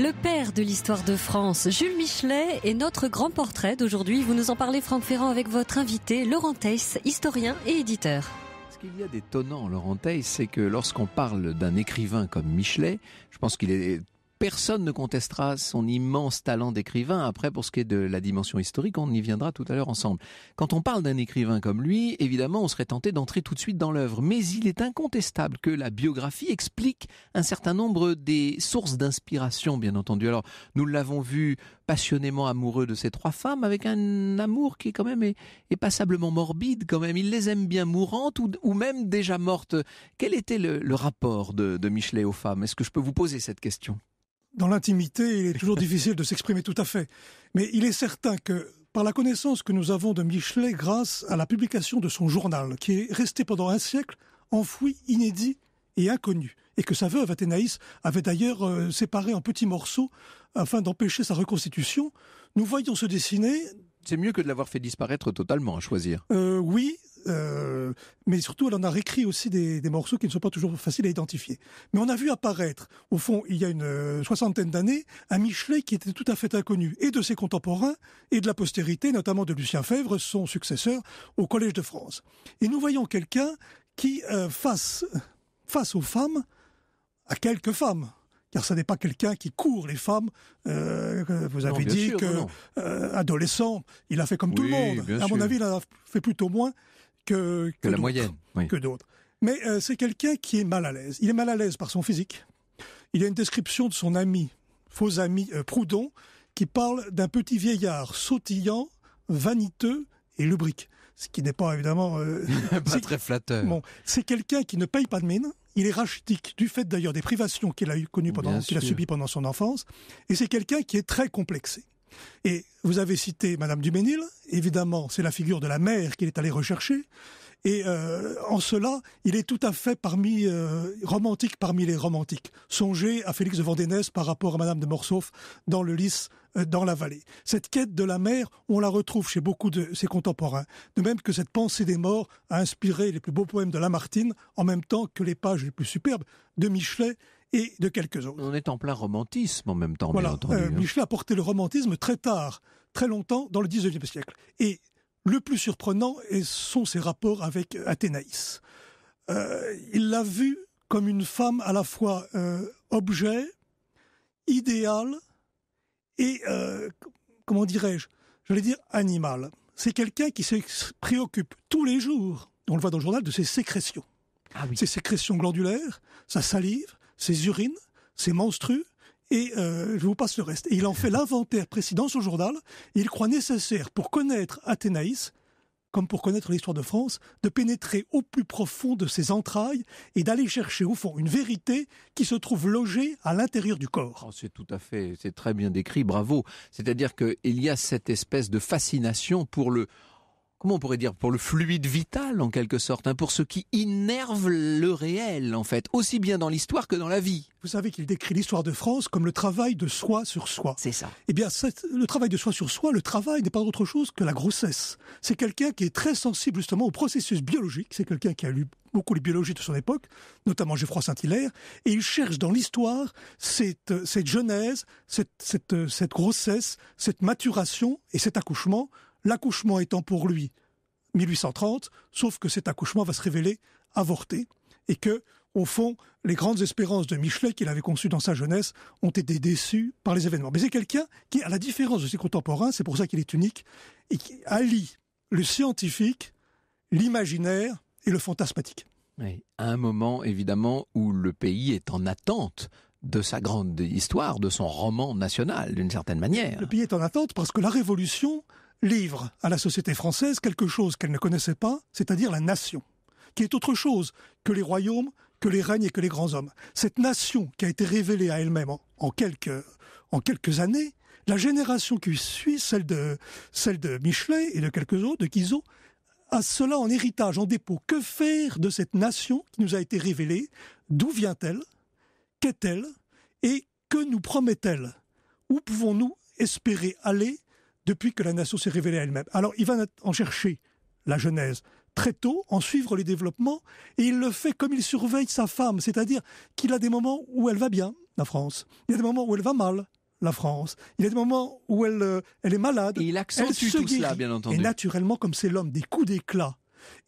Le père de l'histoire de France, Jules Michelet, est notre grand portrait d'aujourd'hui. Vous nous en parlez, Franck Ferrand, avec votre invité, Laurent Teiss, historien et éditeur. Ce qu'il y a d'étonnant, Laurent Teiss, c'est que lorsqu'on parle d'un écrivain comme Michelet, je pense qu'il est personne ne contestera son immense talent d'écrivain. Après, pour ce qui est de la dimension historique, on y viendra tout à l'heure ensemble. Quand on parle d'un écrivain comme lui, évidemment, on serait tenté d'entrer tout de suite dans l'œuvre. Mais il est incontestable que la biographie explique un certain nombre des sources d'inspiration, bien entendu. Alors, nous l'avons vu passionnément amoureux de ces trois femmes, avec un amour qui est quand même est, passablement morbide quand même. Il les aime bien mourantes ou, même déjà mortes. Quel était le, rapport de Michelet aux femmes Est-ce que je peux vous poser cette question dans l'intimité, il est toujours difficile de s'exprimer tout à fait. Mais il est certain que par la connaissance que nous avons de Michelet grâce à la publication de son journal, qui est resté pendant un siècle enfoui, inédit et inconnu, et que sa veuve Athénaïs avait d'ailleurs euh, séparé en petits morceaux afin d'empêcher sa reconstitution, nous voyons se dessiner c'est mieux que de l'avoir fait disparaître totalement, à choisir. Euh, oui, euh, mais surtout, elle en a réécrit aussi des, morceaux qui ne sont pas toujours faciles à identifier. Mais on a vu apparaître, au fond, il y a une euh, soixantaine d'années, un Michelet qui était tout à fait inconnu, et de ses contemporains, et de la postérité, notamment de Lucien Fèvre, son successeur, au Collège de France. Et nous voyons quelqu'un qui, face, face aux femmes, à quelques femmes, car ce n'est pas quelqu'un qui court les femmes. Euh, vous avez dit que euh, adolescent, il a fait comme tout le monde. À mon avis, il a fait plutôt moins que, la moyenne, que d'autres. Mais euh, c'est quelqu'un qui est mal à l'aise. Il est mal à l'aise par son physique. Il y a une description de son ami, faux ami Proudhon, qui parle d'un petit vieillard sautillant, vaniteux et lubrique ce qui n'est pas évidemment pas très flatteur. Bon, c'est quelqu'un qui ne paye pas de mine, il est rachitique du fait d'ailleurs des privations qu'il a connues pendant, qu'il a subies pendant son enfance, et c'est quelqu'un qui est très complexé. Et vous avez cité Madame Duménil, évidemment, c'est la figure de la mère qu'il est allé rechercher, et euh, en cela, il est tout à fait parmi euh, romantique parmi les romantiques. Songez à Félix de Vandenesse par rapport à Madame de Morsauf dans le Lys euh, dans la vallée. Cette quête de la mer, on la retrouve chez beaucoup de ses contemporains. De même que cette pensée des morts a inspiré les plus beaux poèmes de Lamartine, en même temps que les pages les plus superbes de Michelet et de quelques autres. On est en plein romantisme en même temps, bien entendu. Euh, hein. Michelet a porté le romantisme très tard, très longtemps dans le 19 siècle. Et le plus surprenant sont ses rapports avec euh, Athénaïs. il l'a vue comme une femme à la fois objet, idéal, et, euh, comment dirais-je, je dire animal. C'est quelqu'un qui se préoccupe tous les jours, on le voit dans le journal, de ses sécrétions. Ah ses sécrétions glandulaires, sa salive, ses urines, ses menstrues, et euh, je vous passe le reste. Et il en fait l'inventaire précis dans son journal, il croit nécessaire, pour connaître Athénaïs, comme pour connaître l'histoire de France, de pénétrer au plus profond de ses entrailles et d'aller chercher au fond une vérité qui se trouve logée à l'intérieur du corps. Oh, c'est tout à fait, c'est très bien décrit, bravo. C'est-à-dire qu'il y a cette espèce de fascination pour le comment on pourrait dire, pour le fluide vital en quelque sorte, hein, pour ce qui innerve le réel en fait, aussi bien dans l'histoire que dans la vie. Vous savez qu'il décrit l'histoire de France comme le travail de soi sur soi. C'est ça. Eh bien, le travail de soi sur soi, le travail n'est pas autre chose que la grossesse. C'est quelqu'un qui est très sensible justement au processus biologique, c'est quelqu'un qui a lu beaucoup les biologies de son époque, notamment Geoffroy Saint-Hilaire, et il cherche dans l'histoire cette, euh, cette genèse, euh, cette grossesse, cette maturation et cet accouchement l'accouchement étant pour lui 1830, sauf que cet accouchement va se révéler avorté et que, au fond, les grandes espérances de Michelet qu'il avait conçues dans sa jeunesse ont été déçues par les événements. Mais c'est quelqu'un qui, à la différence de ses contemporains, c'est pour ça qu'il est unique, et qui allie le scientifique, l'imaginaire et le fantasmatique. Oui, à un moment, évidemment, où le pays est en attente de sa grande histoire, de son roman national, d'une certaine manière. Le pays est en attente parce que la Révolution livre à la société française quelque chose qu'elle ne connaissait pas, c'est-à-dire la nation, qui est autre chose que les royaumes, que les règnes et que les grands hommes. Cette nation qui a été révélée à elle-même en, quelques, années, la génération qui suit, celle de, Michelet et de quelques autres, de Guizot, a cela en héritage, en dépôt. Que faire de cette nation qui nous a été révélée D'où vient-elle Qu'est-elle Et que nous promet-elle Où pouvons-nous espérer aller depuis que la nation s'est révélée elle-même. Alors il va en chercher la Genèse très tôt, en suivre les développements, et il le fait comme il surveille sa femme, c'est-à-dire qu'il a des moments où elle va bien, la France, il y a des moments où elle va mal, la France. Il y a des moments où elle, euh, est malade. Et il accentue cela, bien entendu. Et naturellement, comme c'est l'homme des coups d'éclat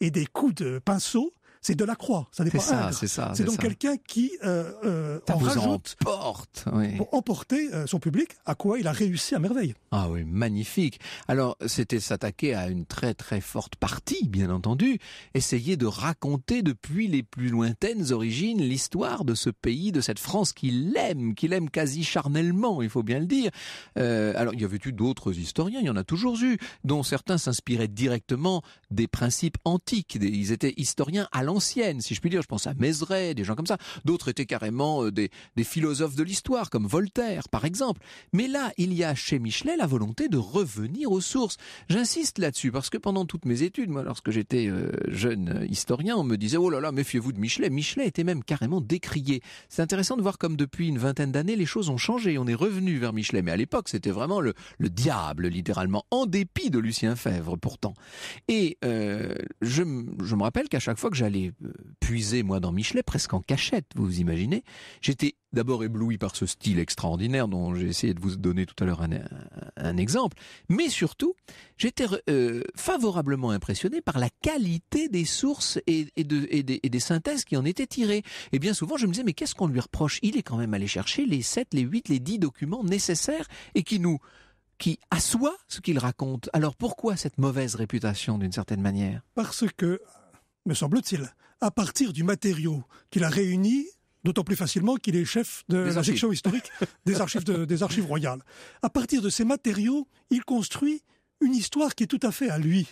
et des coups de pinceau, c'est de la croix, ça n'est pas ça, C'est c'est donc quelqu'un qui euh, euh, en rajoute, emporte, pour emporter euh, son public, à quoi il a réussi à merveille. Ah oui, magnifique. Alors c'était s'attaquer à une très très forte partie, bien entendu, essayer de raconter depuis les plus lointaines origines l'histoire de ce pays, de cette France qu'il aime, qu'il aime quasi charnellement, il faut bien le dire. alors il y avait eu d'autres historiens, il y en a toujours eu, dont certains s'inspiraient directement des principes antiques. Ils étaient historiens à ancienne si je puis dire. Je pense à Mézeray, des gens comme ça. D'autres étaient carrément euh, des, philosophes de l'histoire, comme Voltaire, par exemple. Mais là, il y a chez Michelet la volonté de revenir aux sources. J'insiste là-dessus parce que pendant toutes mes études, moi, lorsque j'étais euh, jeune euh, historien, on me disait oh là là, méfiez-vous de Michelet. Michelet était même carrément décrié. C'est intéressant de voir comme depuis une vingtaine d'années, les choses ont changé. On est revenu vers Michelet, mais à l'époque, c'était vraiment le, diable, littéralement, en dépit de Lucien Fèvre, pourtant. Et je me rappelle qu'à chaque fois que j'allais puisé moi, dans Michelet, presque en cachette, vous vous imaginez. J'étais d'abord ébloui par ce style extraordinaire dont j'ai essayé de vous donner tout à l'heure un, exemple, mais surtout, j'étais euh, favorablement impressionné par la qualité des sources et, des, synthèses qui en étaient tirées. Et bien souvent, je me disais, mais qu'est-ce qu'on lui reproche Il est quand même allé chercher les 7, les 8, les 10 documents nécessaires et qui nous qui assoit ce qu'il raconte. Alors pourquoi cette mauvaise réputation d'une certaine manière Parce que me semble-t-il, à partir du matériau qu'il a réuni, d'autant plus facilement qu'il est chef de la section historique des archives, des archives royales. À partir de ces matériaux, il construit une histoire qui est tout à fait à lui.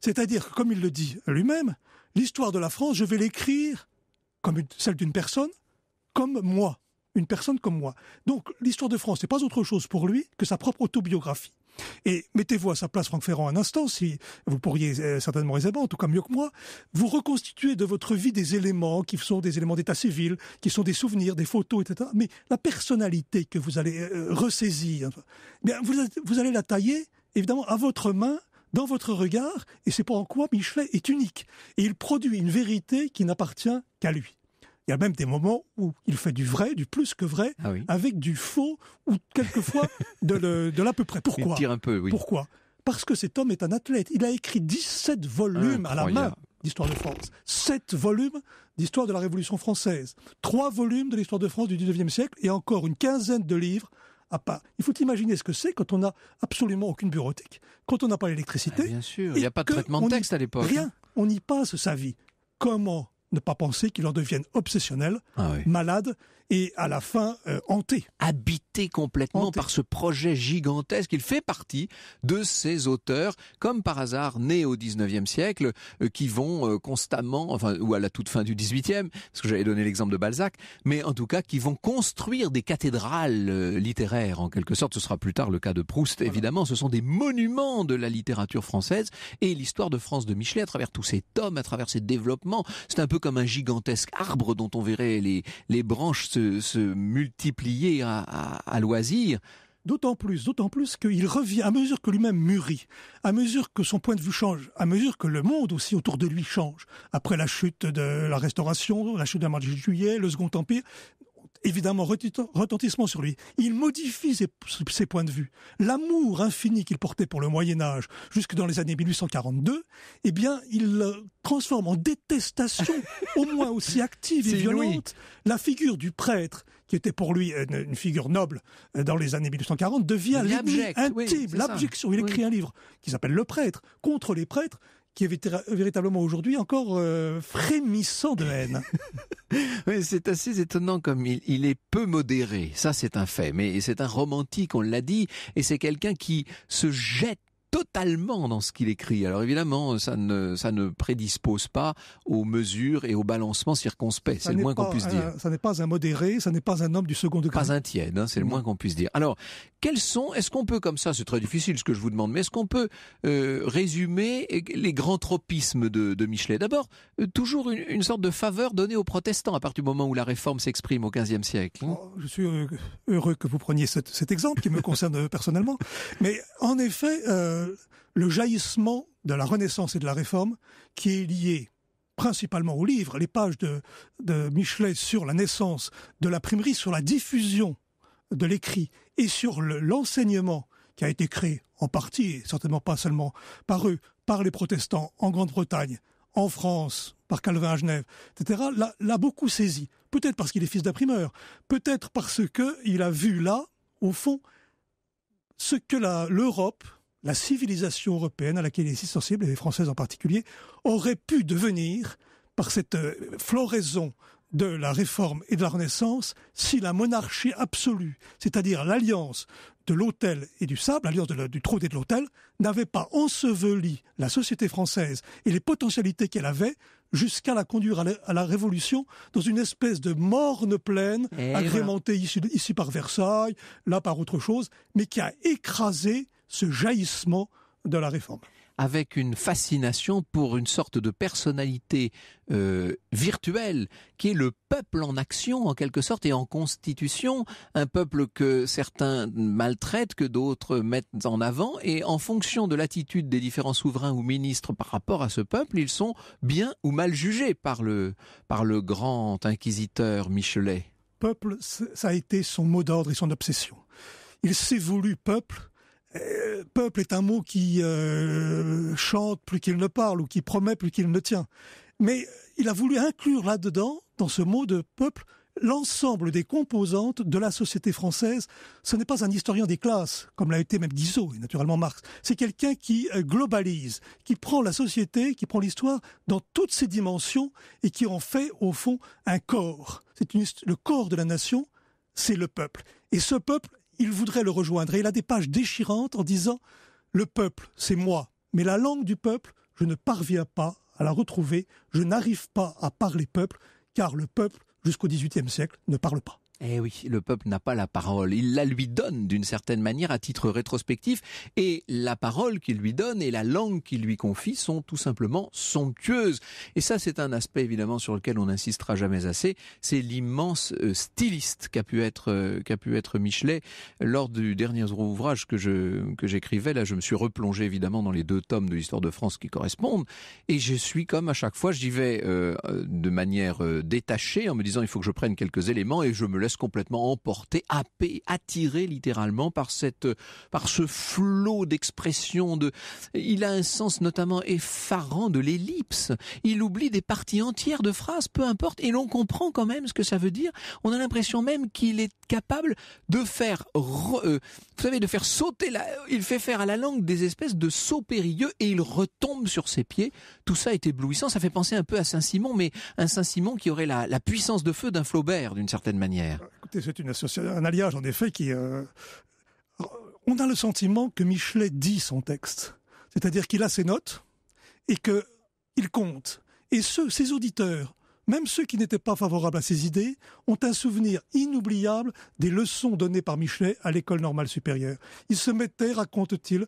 C'est-à-dire, comme il le dit lui-même, l'histoire de la France, je vais l'écrire comme celle d'une personne, comme moi, une personne comme moi. Donc l'histoire de France n'est pas autre chose pour lui que sa propre autobiographie. Et mettez-vous à sa place, Franck Ferrand, un instant, si vous pourriez euh, certainement aisément, en tout cas mieux que moi, vous reconstituez de votre vie des éléments qui sont des éléments d'état civil, qui sont des souvenirs, des photos, etc. Mais la personnalité que vous allez euh, euh, ressaisir, vous, allez la tailler, évidemment, à votre main, dans votre regard, et c'est quoi Michelet est unique. Et il produit une vérité qui n'appartient qu'à lui. Il y a même des moments où il fait du vrai, du plus que vrai, ah avec du faux ou quelquefois de l'à peu près. Pourquoi un peu, Pourquoi Parce que cet homme est un athlète. Il a écrit 17 volumes à la main d'histoire de France, 7 volumes d'histoire de la Révolution française, 3 volumes de l'histoire de France du 19e siècle et encore une quinzaine de livres à part. Il faut imaginer ce que c'est quand on n'a absolument aucune bureautique, quand on n'a pas l'électricité. Ah, bien sûr, il n'y a pas de traitement de texte à l'époque. Rien, on y passe sa vie. Comment ne pas penser qu'il en devienne obsessionnel, ah malade et à la fin euh, hanté. Habité complètement par ce projet gigantesque. Il fait partie de ces auteurs, comme par hasard nés au 19e siècle, euh, qui vont euh, constamment, enfin, ou à la toute fin du 18e, parce que j'avais donné l'exemple de Balzac, mais en tout cas qui vont construire des cathédrales littéraires, en quelque sorte. Ce sera plus tard le cas de Proust, évidemment. Ce sont des monuments de la littérature française et l'histoire de France de Michelet à travers tous ses tomes, à travers ses développements. C'est un peu comme un gigantesque arbre dont on verrait les, branches se, multiplier à, loisir. D'autant plus, d'autant plus qu'il revient à mesure que lui-même mûrit, à mesure que son point de vue change, à mesure que le monde aussi autour de lui change. Après la chute de la Restauration, la chute de la Juillet, le Second Empire, évidemment retentissement sur lui. Il modifie ses, points de vue. L'amour infini qu'il portait pour le Moyen Âge jusque dans les années 1842, eh bien, il le transforme en détestation, au moins aussi active et violente, la figure du prêtre qui était pour lui une, figure noble euh, dans les années 1840, devient l'objet, intime, l'abjection. Il écrit un livre qui s'appelle Le prêtre, contre les prêtres, qui est véritablement aujourd'hui encore euh, frémissant de haine. c'est assez étonnant comme il, est peu modéré, ça c'est un fait, mais c'est un romantique, on l'a dit, et c'est quelqu'un qui se jette totalement dans ce qu'il écrit. Alors évidemment, ça ne, ça ne prédispose pas aux mesures et aux balancements circonspects. C'est le moins qu'on puisse dire. Ça n'est pas un modéré, ça n'est pas un homme du second degré. Pas un tiède, hein, c'est le moins qu'on puisse dire. Alors, quels sont, est-ce qu'on peut, comme ça, c'est très difficile ce que je vous demande, mais est-ce qu'on peut euh, résumer les grands tropismes de, de Michelet D'abord, euh, toujours une, sorte de faveur donnée aux protestants à partir du moment où la réforme s'exprime au XVe siècle. Hein oh, je suis euh, heureux que vous preniez cet, exemple qui me concerne personnellement. Mais en effet, le, jaillissement de la Renaissance et de la Réforme qui est lié principalement au livre, les pages de, Michelet sur la naissance de l'imprimerie, sur la diffusion de l'écrit et sur l'enseignement qui a été créé en partie, et certainement pas seulement par eux, par les protestants en Grande-Bretagne, en France, par Calvin à Genève, etc., l'a beaucoup saisi. Peut-être parce qu'il est fils d'imprimeur, peut-être parce qu'il a vu là, au fond, ce que l'Europe la civilisation européenne à laquelle il est si sensible, et les Françaises en particulier, aurait pu devenir, par cette euh, floraison de la réforme et de la renaissance, si la monarchie absolue, c'est-à-dire l'alliance de l'autel et du sable, l'alliance du trône et de l'autel, n'avait pas enseveli la société française et les potentialités qu'elle avait jusqu'à la conduire à la, Révolution dans une espèce de morne plaine, agrémentée ici, par Versailles, là par autre chose, mais qui a écrasé ce jaillissement de la réforme. Avec une fascination pour une sorte de personnalité euh, virtuelle qui est le peuple en action en quelque sorte et en constitution, un peuple que certains maltraitent, que d'autres mettent en avant et en fonction de l'attitude des différents souverains ou ministres par rapport à ce peuple, ils sont bien ou mal jugés par le, par le grand inquisiteur Michelet. Peuple, ça a été son mot d'ordre et son obsession. Il s'est voulu peuple euh, peuple est un mot qui euh, chante plus qu'il ne parle ou qui promet plus qu'il ne tient. Mais il a voulu inclure là-dedans, dans ce mot de peuple, l'ensemble des composantes de la société française. Ce n'est pas un historien des classes, comme l'a été même Guizot et naturellement Marx. C'est quelqu'un qui euh, globalise, qui prend la société, qui prend l'histoire dans toutes ses dimensions et qui en fait, au fond, un corps. C'est le corps de la nation, c'est le peuple. Et ce peuple il voudrait le rejoindre. Et il a des pages déchirantes en disant Le peuple, c'est moi, mais la langue du peuple, je ne parviens pas à la retrouver, je n'arrive pas à parler peuple, car le peuple, jusqu'au XVIIIe siècle, ne parle pas. Eh oui, le peuple n'a pas la parole. Il la lui donne d'une certaine manière à titre rétrospectif. Et la parole qu'il lui donne et la langue qu'il lui confie sont tout simplement somptueuses. Et ça, c'est un aspect évidemment sur lequel on n'insistera jamais assez. C'est l'immense euh, styliste qu'a pu être, euh, qu'a pu être Michelet. Lors du dernier ouvrage que je, que j'écrivais, là, je me suis replongé évidemment dans les deux tomes de l'histoire de France qui correspondent. Et je suis comme à chaque fois, j'y vais euh, de manière détachée en me disant il faut que je prenne quelques éléments et je me laisse complètement emporté, happé, attiré littéralement par cette, par ce flot d'expression de, il a un sens notamment effarant de l'ellipse. Il oublie des parties entières de phrases, peu importe, et l'on comprend quand même ce que ça veut dire. On a l'impression même qu'il est capable de faire, euh, vous savez, de faire sauter la, il fait faire à la langue des espèces de sauts périlleux et il retombe sur ses pieds. Tout ça est éblouissant. Ça fait penser un peu à Saint-Simon, mais un Saint-Simon qui aurait la puissance de feu d'un Flaubert d'une certaine manière. Bah, c'est un alliage, en effet, qui... Euh, on a le sentiment que Michelet dit son texte. C'est-à-dire qu'il a ses notes et qu'il compte. Et ses auditeurs, même ceux qui n'étaient pas favorables à ses idées, ont un souvenir inoubliable des leçons données par Michelet à l'école normale supérieure. Il se mettait, raconte-t-il,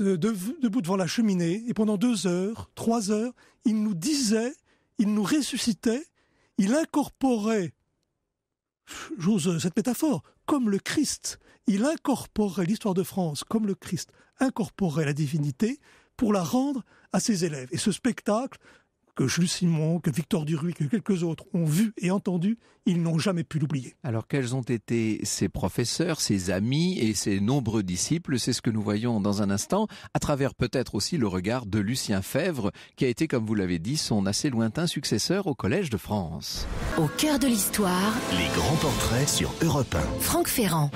debout devant la cheminée, et pendant deux heures, trois heures, il nous disait, il nous ressuscitait, il incorporait j'ose euh, cette métaphore, comme le Christ, il incorporait l'histoire de France, comme le Christ incorporait la divinité pour la rendre à ses élèves. Et ce spectacle, que Jules Simon, que Victor Duruy, que quelques autres ont vu et entendu, ils n'ont jamais pu l'oublier. Alors quels ont été ses professeurs, ses amis et ses nombreux disciples C'est ce que nous voyons dans un instant, à travers peut-être aussi le regard de Lucien Fèvre, qui a été, comme vous l'avez dit, son assez lointain successeur au Collège de France. Au cœur de l'histoire, les grands portraits sur Europe 1. Franck Ferrand.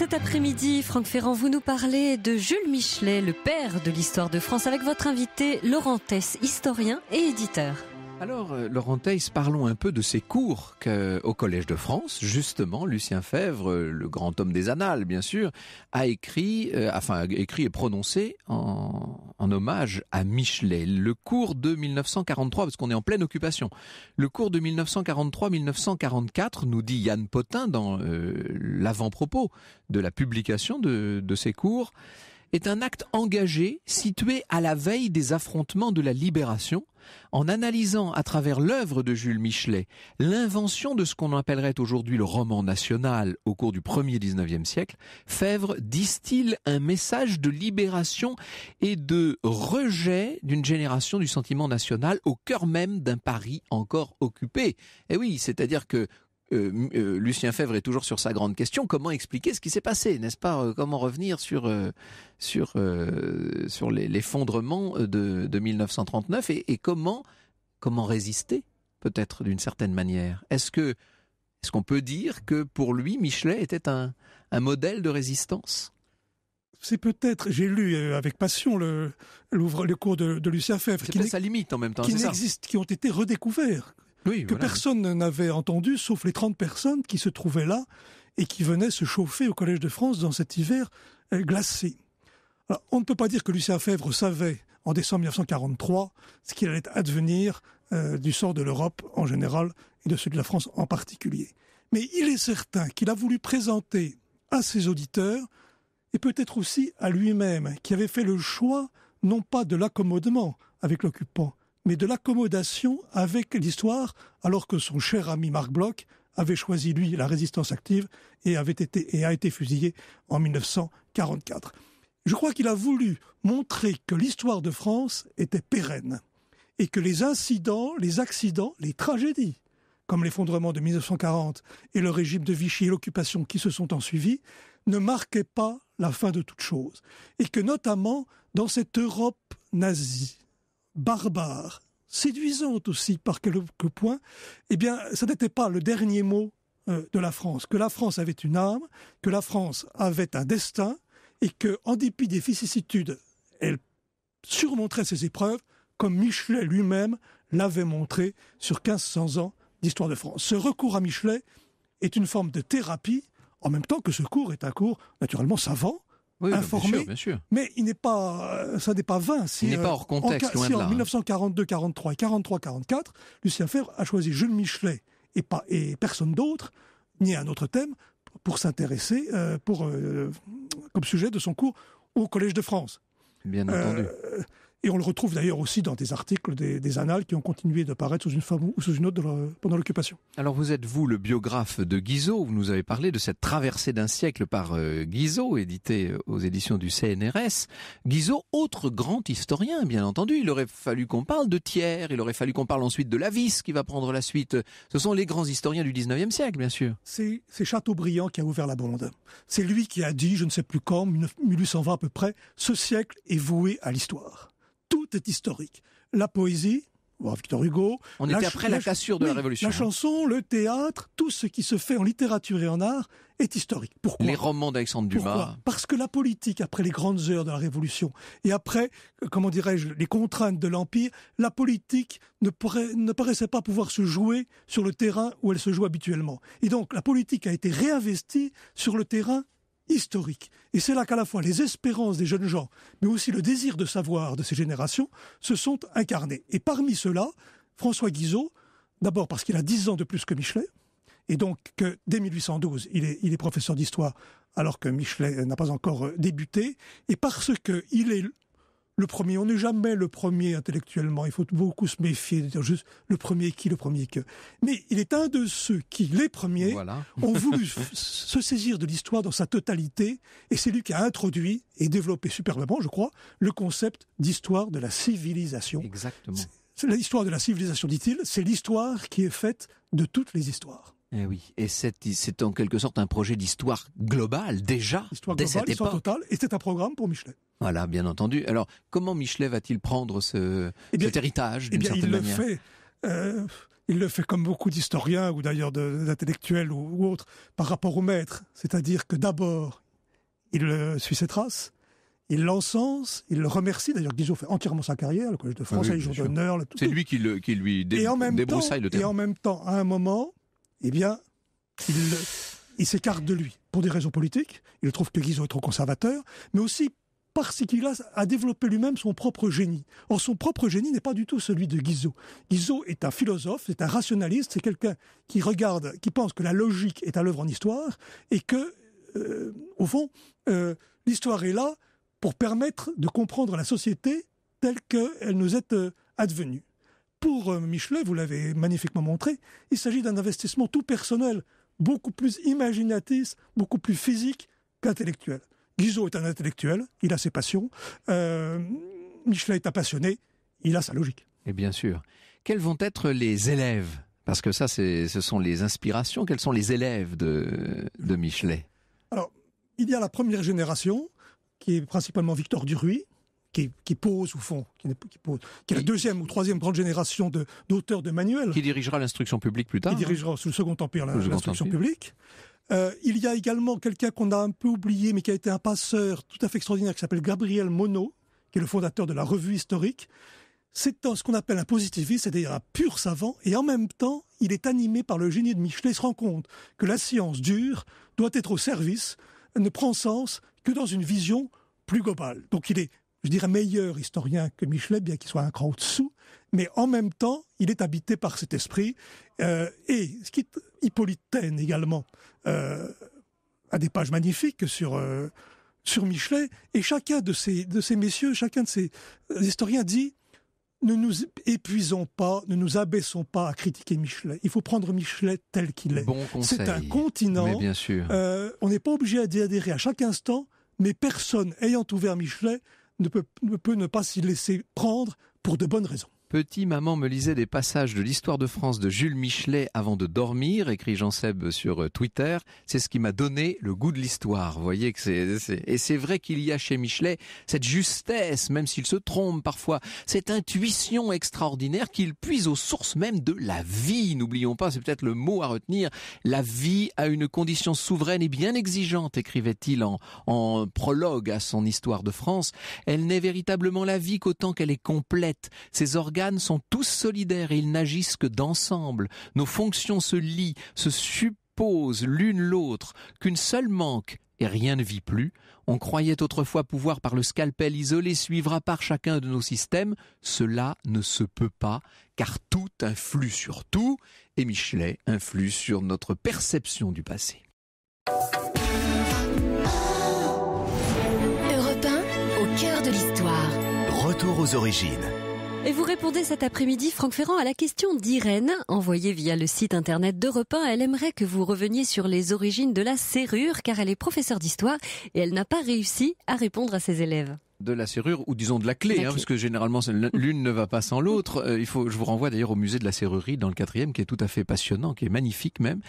Cet après-midi, Franck Ferrand, vous nous parlez de Jules Michelet, le père de l'histoire de France, avec votre invité Laurent Tess, historien et éditeur. Alors, euh, Laurent parlons un peu de ces cours qu'au Collège de France, justement, Lucien Fèvre, euh, le grand homme des annales, bien sûr, a écrit, euh, enfin, écrit et prononcé en, hommage à Michelet. Le cours de 1943, parce qu'on est en pleine occupation, le cours de 1943-1944, nous dit Yann Potin dans l'avant-propos de la publication de ces cours, est un acte engagé situé à la veille des affrontements de la libération, en analysant à travers l'œuvre de Jules Michelet l'invention de ce qu'on appellerait aujourd'hui le roman national au cours du 1er 19e siècle, Fèvre distille un message de libération et de rejet d'une génération du sentiment national au cœur même d'un Paris encore occupé. Et eh oui, c'est-à-dire que euh, euh, Lucien Fèvre est toujours sur sa grande question comment expliquer ce qui s'est passé, n'est-ce pas euh, Comment revenir sur sur sur l'effondrement de, de, 1939 et, comment comment résister peut-être d'une certaine manière Est-ce que est qu'on peut dire que pour lui Michelet était un un modèle de résistance c'est peut-être, j'ai lu avec passion le, le cours de, de Lucien Fèvre. C'était sa limite en même temps, qui, ça. qui ont été redécouverts que personne n'avait entendu, sauf les 30 personnes qui se trouvaient là et qui venaient se chauffer au Collège de France dans cet hiver euh, glacé. on ne peut pas dire que Lucien Fèvre savait en décembre 1943 ce qu'il allait advenir euh, du sort de l'Europe en général et de celui de la France en particulier. Mais il est certain qu'il a voulu présenter à ses auditeurs et peut-être aussi à lui-même, qui avait fait le choix non pas de l'accommodement avec l'occupant, mais de l'accommodation avec l'histoire, alors que son cher ami Marc Bloch avait choisi, lui, la résistance active et, avait été, et a été fusillé en 1944. Je crois qu'il a voulu montrer que l'histoire de France était pérenne et que les incidents, les accidents, les tragédies, comme l'effondrement de 1940 et le régime de Vichy et l'occupation qui se sont ensuivis, ne marquaient pas la fin de toute chose. Et que notamment dans cette Europe nazie, barbare, séduisante aussi par quelques points, eh bien, ça n'était pas le dernier mot euh, de la France, que la France avait une âme, que la France avait un destin, et que, en dépit des vicissitudes, elle surmontrait ses épreuves, comme Michelet lui-même l'avait montré sur 1500 ans d'histoire de France. Ce recours à Michelet est une forme de thérapie, en même temps que ce cours est un cours naturellement savant, bah, informé. Bien sûr, Mais il n'est pas, euh, ça n'est pas vain. Si, il n'est pas hors euh, contexte, en, 1942, 43 hein. et 43, 44, Lucien Ferre a choisi Jules Michelet et pas et personne d'autre, ni un autre thème, pour s'intéresser euh, pour comme sujet de son cours au Collège de France. Bien entendu. Et on le retrouve d'ailleurs aussi dans des articles, des, annales qui ont continué de paraître sous une forme ou sous une autre pendant l'occupation. Alors vous êtes, vous, le biographe de Guizot. Vous nous avez parlé de cette traversée d'un siècle par euh, Guizot, édité euh, aux éditions du CNRS. Guizot, autre grand historien, bien entendu. Il aurait fallu qu'on parle de Thiers, il aurait fallu qu'on parle ensuite de Lavis qui va prendre la suite. Ce sont les grands historiens du 19e siècle, bien sûr. C'est Chateaubriand qui a ouvert la bande. C'est lui qui a dit, je ne sais plus quand, 1820 à peu près, ce siècle est voué à l'histoire tout est historique. La poésie, Victor Hugo. On après la, cassure de la Révolution. La hein. chanson, le théâtre, tout ce qui se fait en littérature et en art est historique. Pourquoi Les romans d'Alexandre Dumas. Parce que la politique, après les grandes heures de la Révolution et après, euh, comment dirais-je, les contraintes de l'Empire, la politique ne, ne paraissait pas pouvoir se jouer sur le terrain où elle se joue habituellement. Et donc, la politique a été réinvestie sur le terrain historique. Et c'est là qu'à la fois les espérances des jeunes gens, mais aussi le désir de savoir de ces générations, se sont incarnés Et parmi ceux-là, François Guizot, d'abord parce qu'il a 10 ans de plus que Michelet, et donc que dès 1812, il est, il est professeur d'histoire alors que Michelet n'a pas encore euh, débuté, et parce qu'il est le premier. On n'est jamais le premier intellectuellement. Il faut beaucoup se méfier de dire juste le premier qui, le premier que. Mais il est un de ceux qui, les premiers, ont voulu se saisir de l'histoire dans sa totalité. Et c'est lui qui a introduit et développé superbement, je crois, le concept d'histoire de la civilisation. Exactement. L'histoire de la civilisation, dit-il, c'est l'histoire qui est faite de toutes les histoires. Eh oui, et c'est en quelque sorte un projet d'histoire globale déjà. Histoire globale, histoire totale, et c'est un programme pour Michelet. Voilà, bien entendu. Alors, comment Michelet va-t-il prendre eh cet héritage eh bien, il le fait, euh, Il le fait comme beaucoup d'historiens ou d'ailleurs d'intellectuels ou, autres par rapport au maître. C'est-à-dire que d'abord, il euh, suit ses traces, il l'encense, il le remercie. D'ailleurs, Guizot fait entièrement sa carrière, le Collège de ah France, les jours d'honneur. C'est lui qui, lui débroussaille le terrain. Et en même temps, à un moment, eh bien, il, s'écarte de lui pour des raisons politiques. Il trouve que Guizot est trop conservateur, mais aussi parce qu'il a, développé lui-même son propre génie. Or, son propre génie n'est pas du tout celui de Guizot. Guizot est un philosophe, c'est un rationaliste, c'est quelqu'un qui regarde, qui pense que la logique est à l'œuvre en histoire et que, euh, au fond, euh, l'histoire est là pour permettre de comprendre la société telle qu'elle nous est euh, advenue. Pour euh, Michelet, vous l'avez magnifiquement montré, il s'agit d'un investissement tout personnel, beaucoup plus imaginatif, beaucoup plus physique qu'intellectuel. Guizot est un intellectuel, il a ses passions. Euh, Michelet est un passionné, il a sa logique. Et bien sûr. Quels vont être les élèves Parce que ça, ce sont les inspirations. Quels sont les élèves de, de Michelet Alors, il y a la première génération, qui est principalement Victor Duruy, qui, pose au fond, qui, qui est la deuxième ou troisième grande génération d'auteurs de, manuels. Qui dirigera l'instruction publique plus tard. Qui hein. dirigera sous le Second Empire l'instruction publique. Euh, il y a également quelqu'un qu'on a un peu oublié, mais qui a été un passeur tout à fait extraordinaire, qui s'appelle Gabriel Monod, qui est le fondateur de la revue historique. C'est ce qu'on appelle un positiviste, c'est-à-dire un pur savant, et en même temps, il est animé par le génie de Michelet, il se rend compte que la science dure doit être au service, ne prend sens que dans une vision plus globale. Donc il est je dirais, meilleur historien que Michelet, bien qu'il soit un cran au-dessous, mais en même temps, il est habité par cet esprit. Euh, et ce qui est également euh, a des pages magnifiques sur euh, sur Michelet, et chacun de ces de ces messieurs, chacun de ces historiens dit ne nous épuisons pas, ne nous abaissons pas à critiquer Michelet. Il faut prendre Michelet tel qu'il est. C'est un continent. Bien sûr. on n'est pas obligé d'y adhérer à chaque instant, mais personne ayant ouvert Michelet ne peut, ne peut ne pas s'y laisser prendre pour de bonnes raisons. Petit, maman me lisait des passages de l'histoire de France de Jules Michelet avant de dormir, écrit Jean Seb sur euh, Twitter. C'est ce qui m'a donné le goût de l'histoire. Vous voyez que c'est, et c'est vrai qu'il y a chez Michelet cette justesse, même s'il se trompe parfois, cette intuition extraordinaire qu'il puise aux sources même de la vie. N'oublions pas, c'est peut-être le mot à retenir. La vie a une condition souveraine et bien exigeante, écrivait-il en, en prologue à son histoire de France. Elle n'est véritablement la vie qu'autant qu'elle est complète. Ses organes sont tous solidaires et ils n'agissent que d'ensemble. Nos fonctions se lient, se supposent l'une l'autre, qu'une seule manque et rien ne vit plus. On croyait autrefois pouvoir par le scalpel isolé suivre à part chacun de nos systèmes. Cela ne se peut pas, car tout influe sur tout, et Michelet influe sur notre perception du passé. au cœur de l'histoire. Retour aux origines. Et vous répondez cet après-midi, Franck Ferrand, à la question d'Irène, envoyée via le site internet d'Europe 1. Elle aimerait que vous reveniez sur les origines de la serrure, car elle est professeure d'histoire et elle n'a pas réussi à répondre à ses élèves de la serrure ou disons de la clé, hein, parce que généralement mm. l'une ne va pas sans l'autre. Euh, il faut, je vous renvoie d'ailleurs au musée de la serrurerie dans le quatrième, qui est tout à fait passionnant, qui est magnifique même.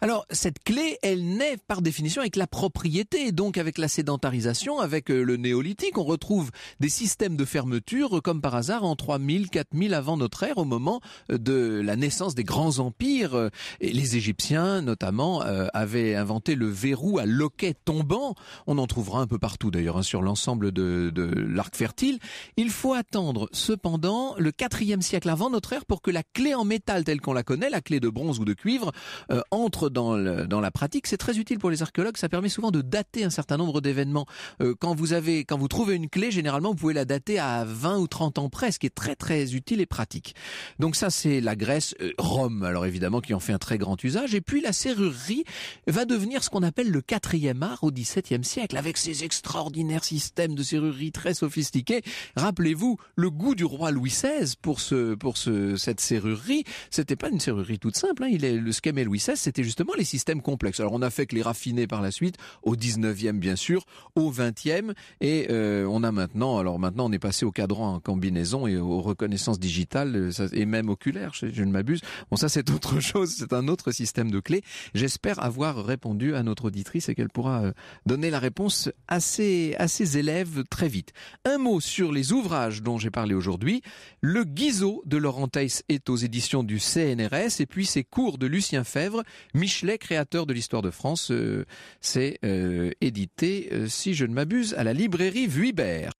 Alors cette clé, elle naît par définition avec la propriété, donc avec la sédentarisation, avec euh, le néolithique, on retrouve des systèmes de fermeture euh, comme par hasard en 3000, 4000 avant notre ère, au moment de la naissance des grands empires. Et les Égyptiens notamment avaient inventé le verrou à loquet tombant. On en trouvera un peu partout d'ailleurs hein, sur l'ensemble de l'arc fertile. Il faut attendre cependant le quatrième siècle avant notre ère pour que la clé en métal telle qu'on la connaît, la clé de bronze ou de cuivre, euh, entre dans, le, dans la pratique. C'est très utile pour les archéologues, ça permet souvent de dater un certain nombre d'événements. Euh, quand vous avez, quand vous trouvez une clé, généralement vous pouvez la dater à 20 ou 30 ans presque. ce qui est très très utile et pratique. Donc ça c'est la Grèce, euh, Rome alors évidemment qui en fait un très grand usage. Et puis la serrurerie va devenir ce qu'on appelle le quatrième art au XVIIe siècle avec ses extraordinaires systèmes de serrurerie très sophistiquée. Rappelez-vous le goût du roi Louis XVI pour ce pour ce cette serrurerie. C'était pas une serrurerie toute simple. Hein. Il est le ce Louis XVI, c'était justement les systèmes complexes. Alors on a fait que les raffiner par la suite au 19e bien sûr, au 20e et euh, on a maintenant alors maintenant on est passé au cadran en combinaison et aux reconnaissances digitales euh, et même oculaires. Je, ne m'abuse. Bon ça c'est autre chose, c'est un autre système de clés. J'espère avoir répondu à notre auditrice et qu'elle pourra euh, donner la réponse à ses élèves très vite. Un mot sur les ouvrages dont j'ai parlé aujourd'hui. Le Guizot de Laurent est aux éditions du CNRS et puis ses cours de Lucien Fèvre, Michelet, créateur de l'histoire de France, euh, c'est euh, édité, euh, si je ne m'abuse, à la librairie Vuibert.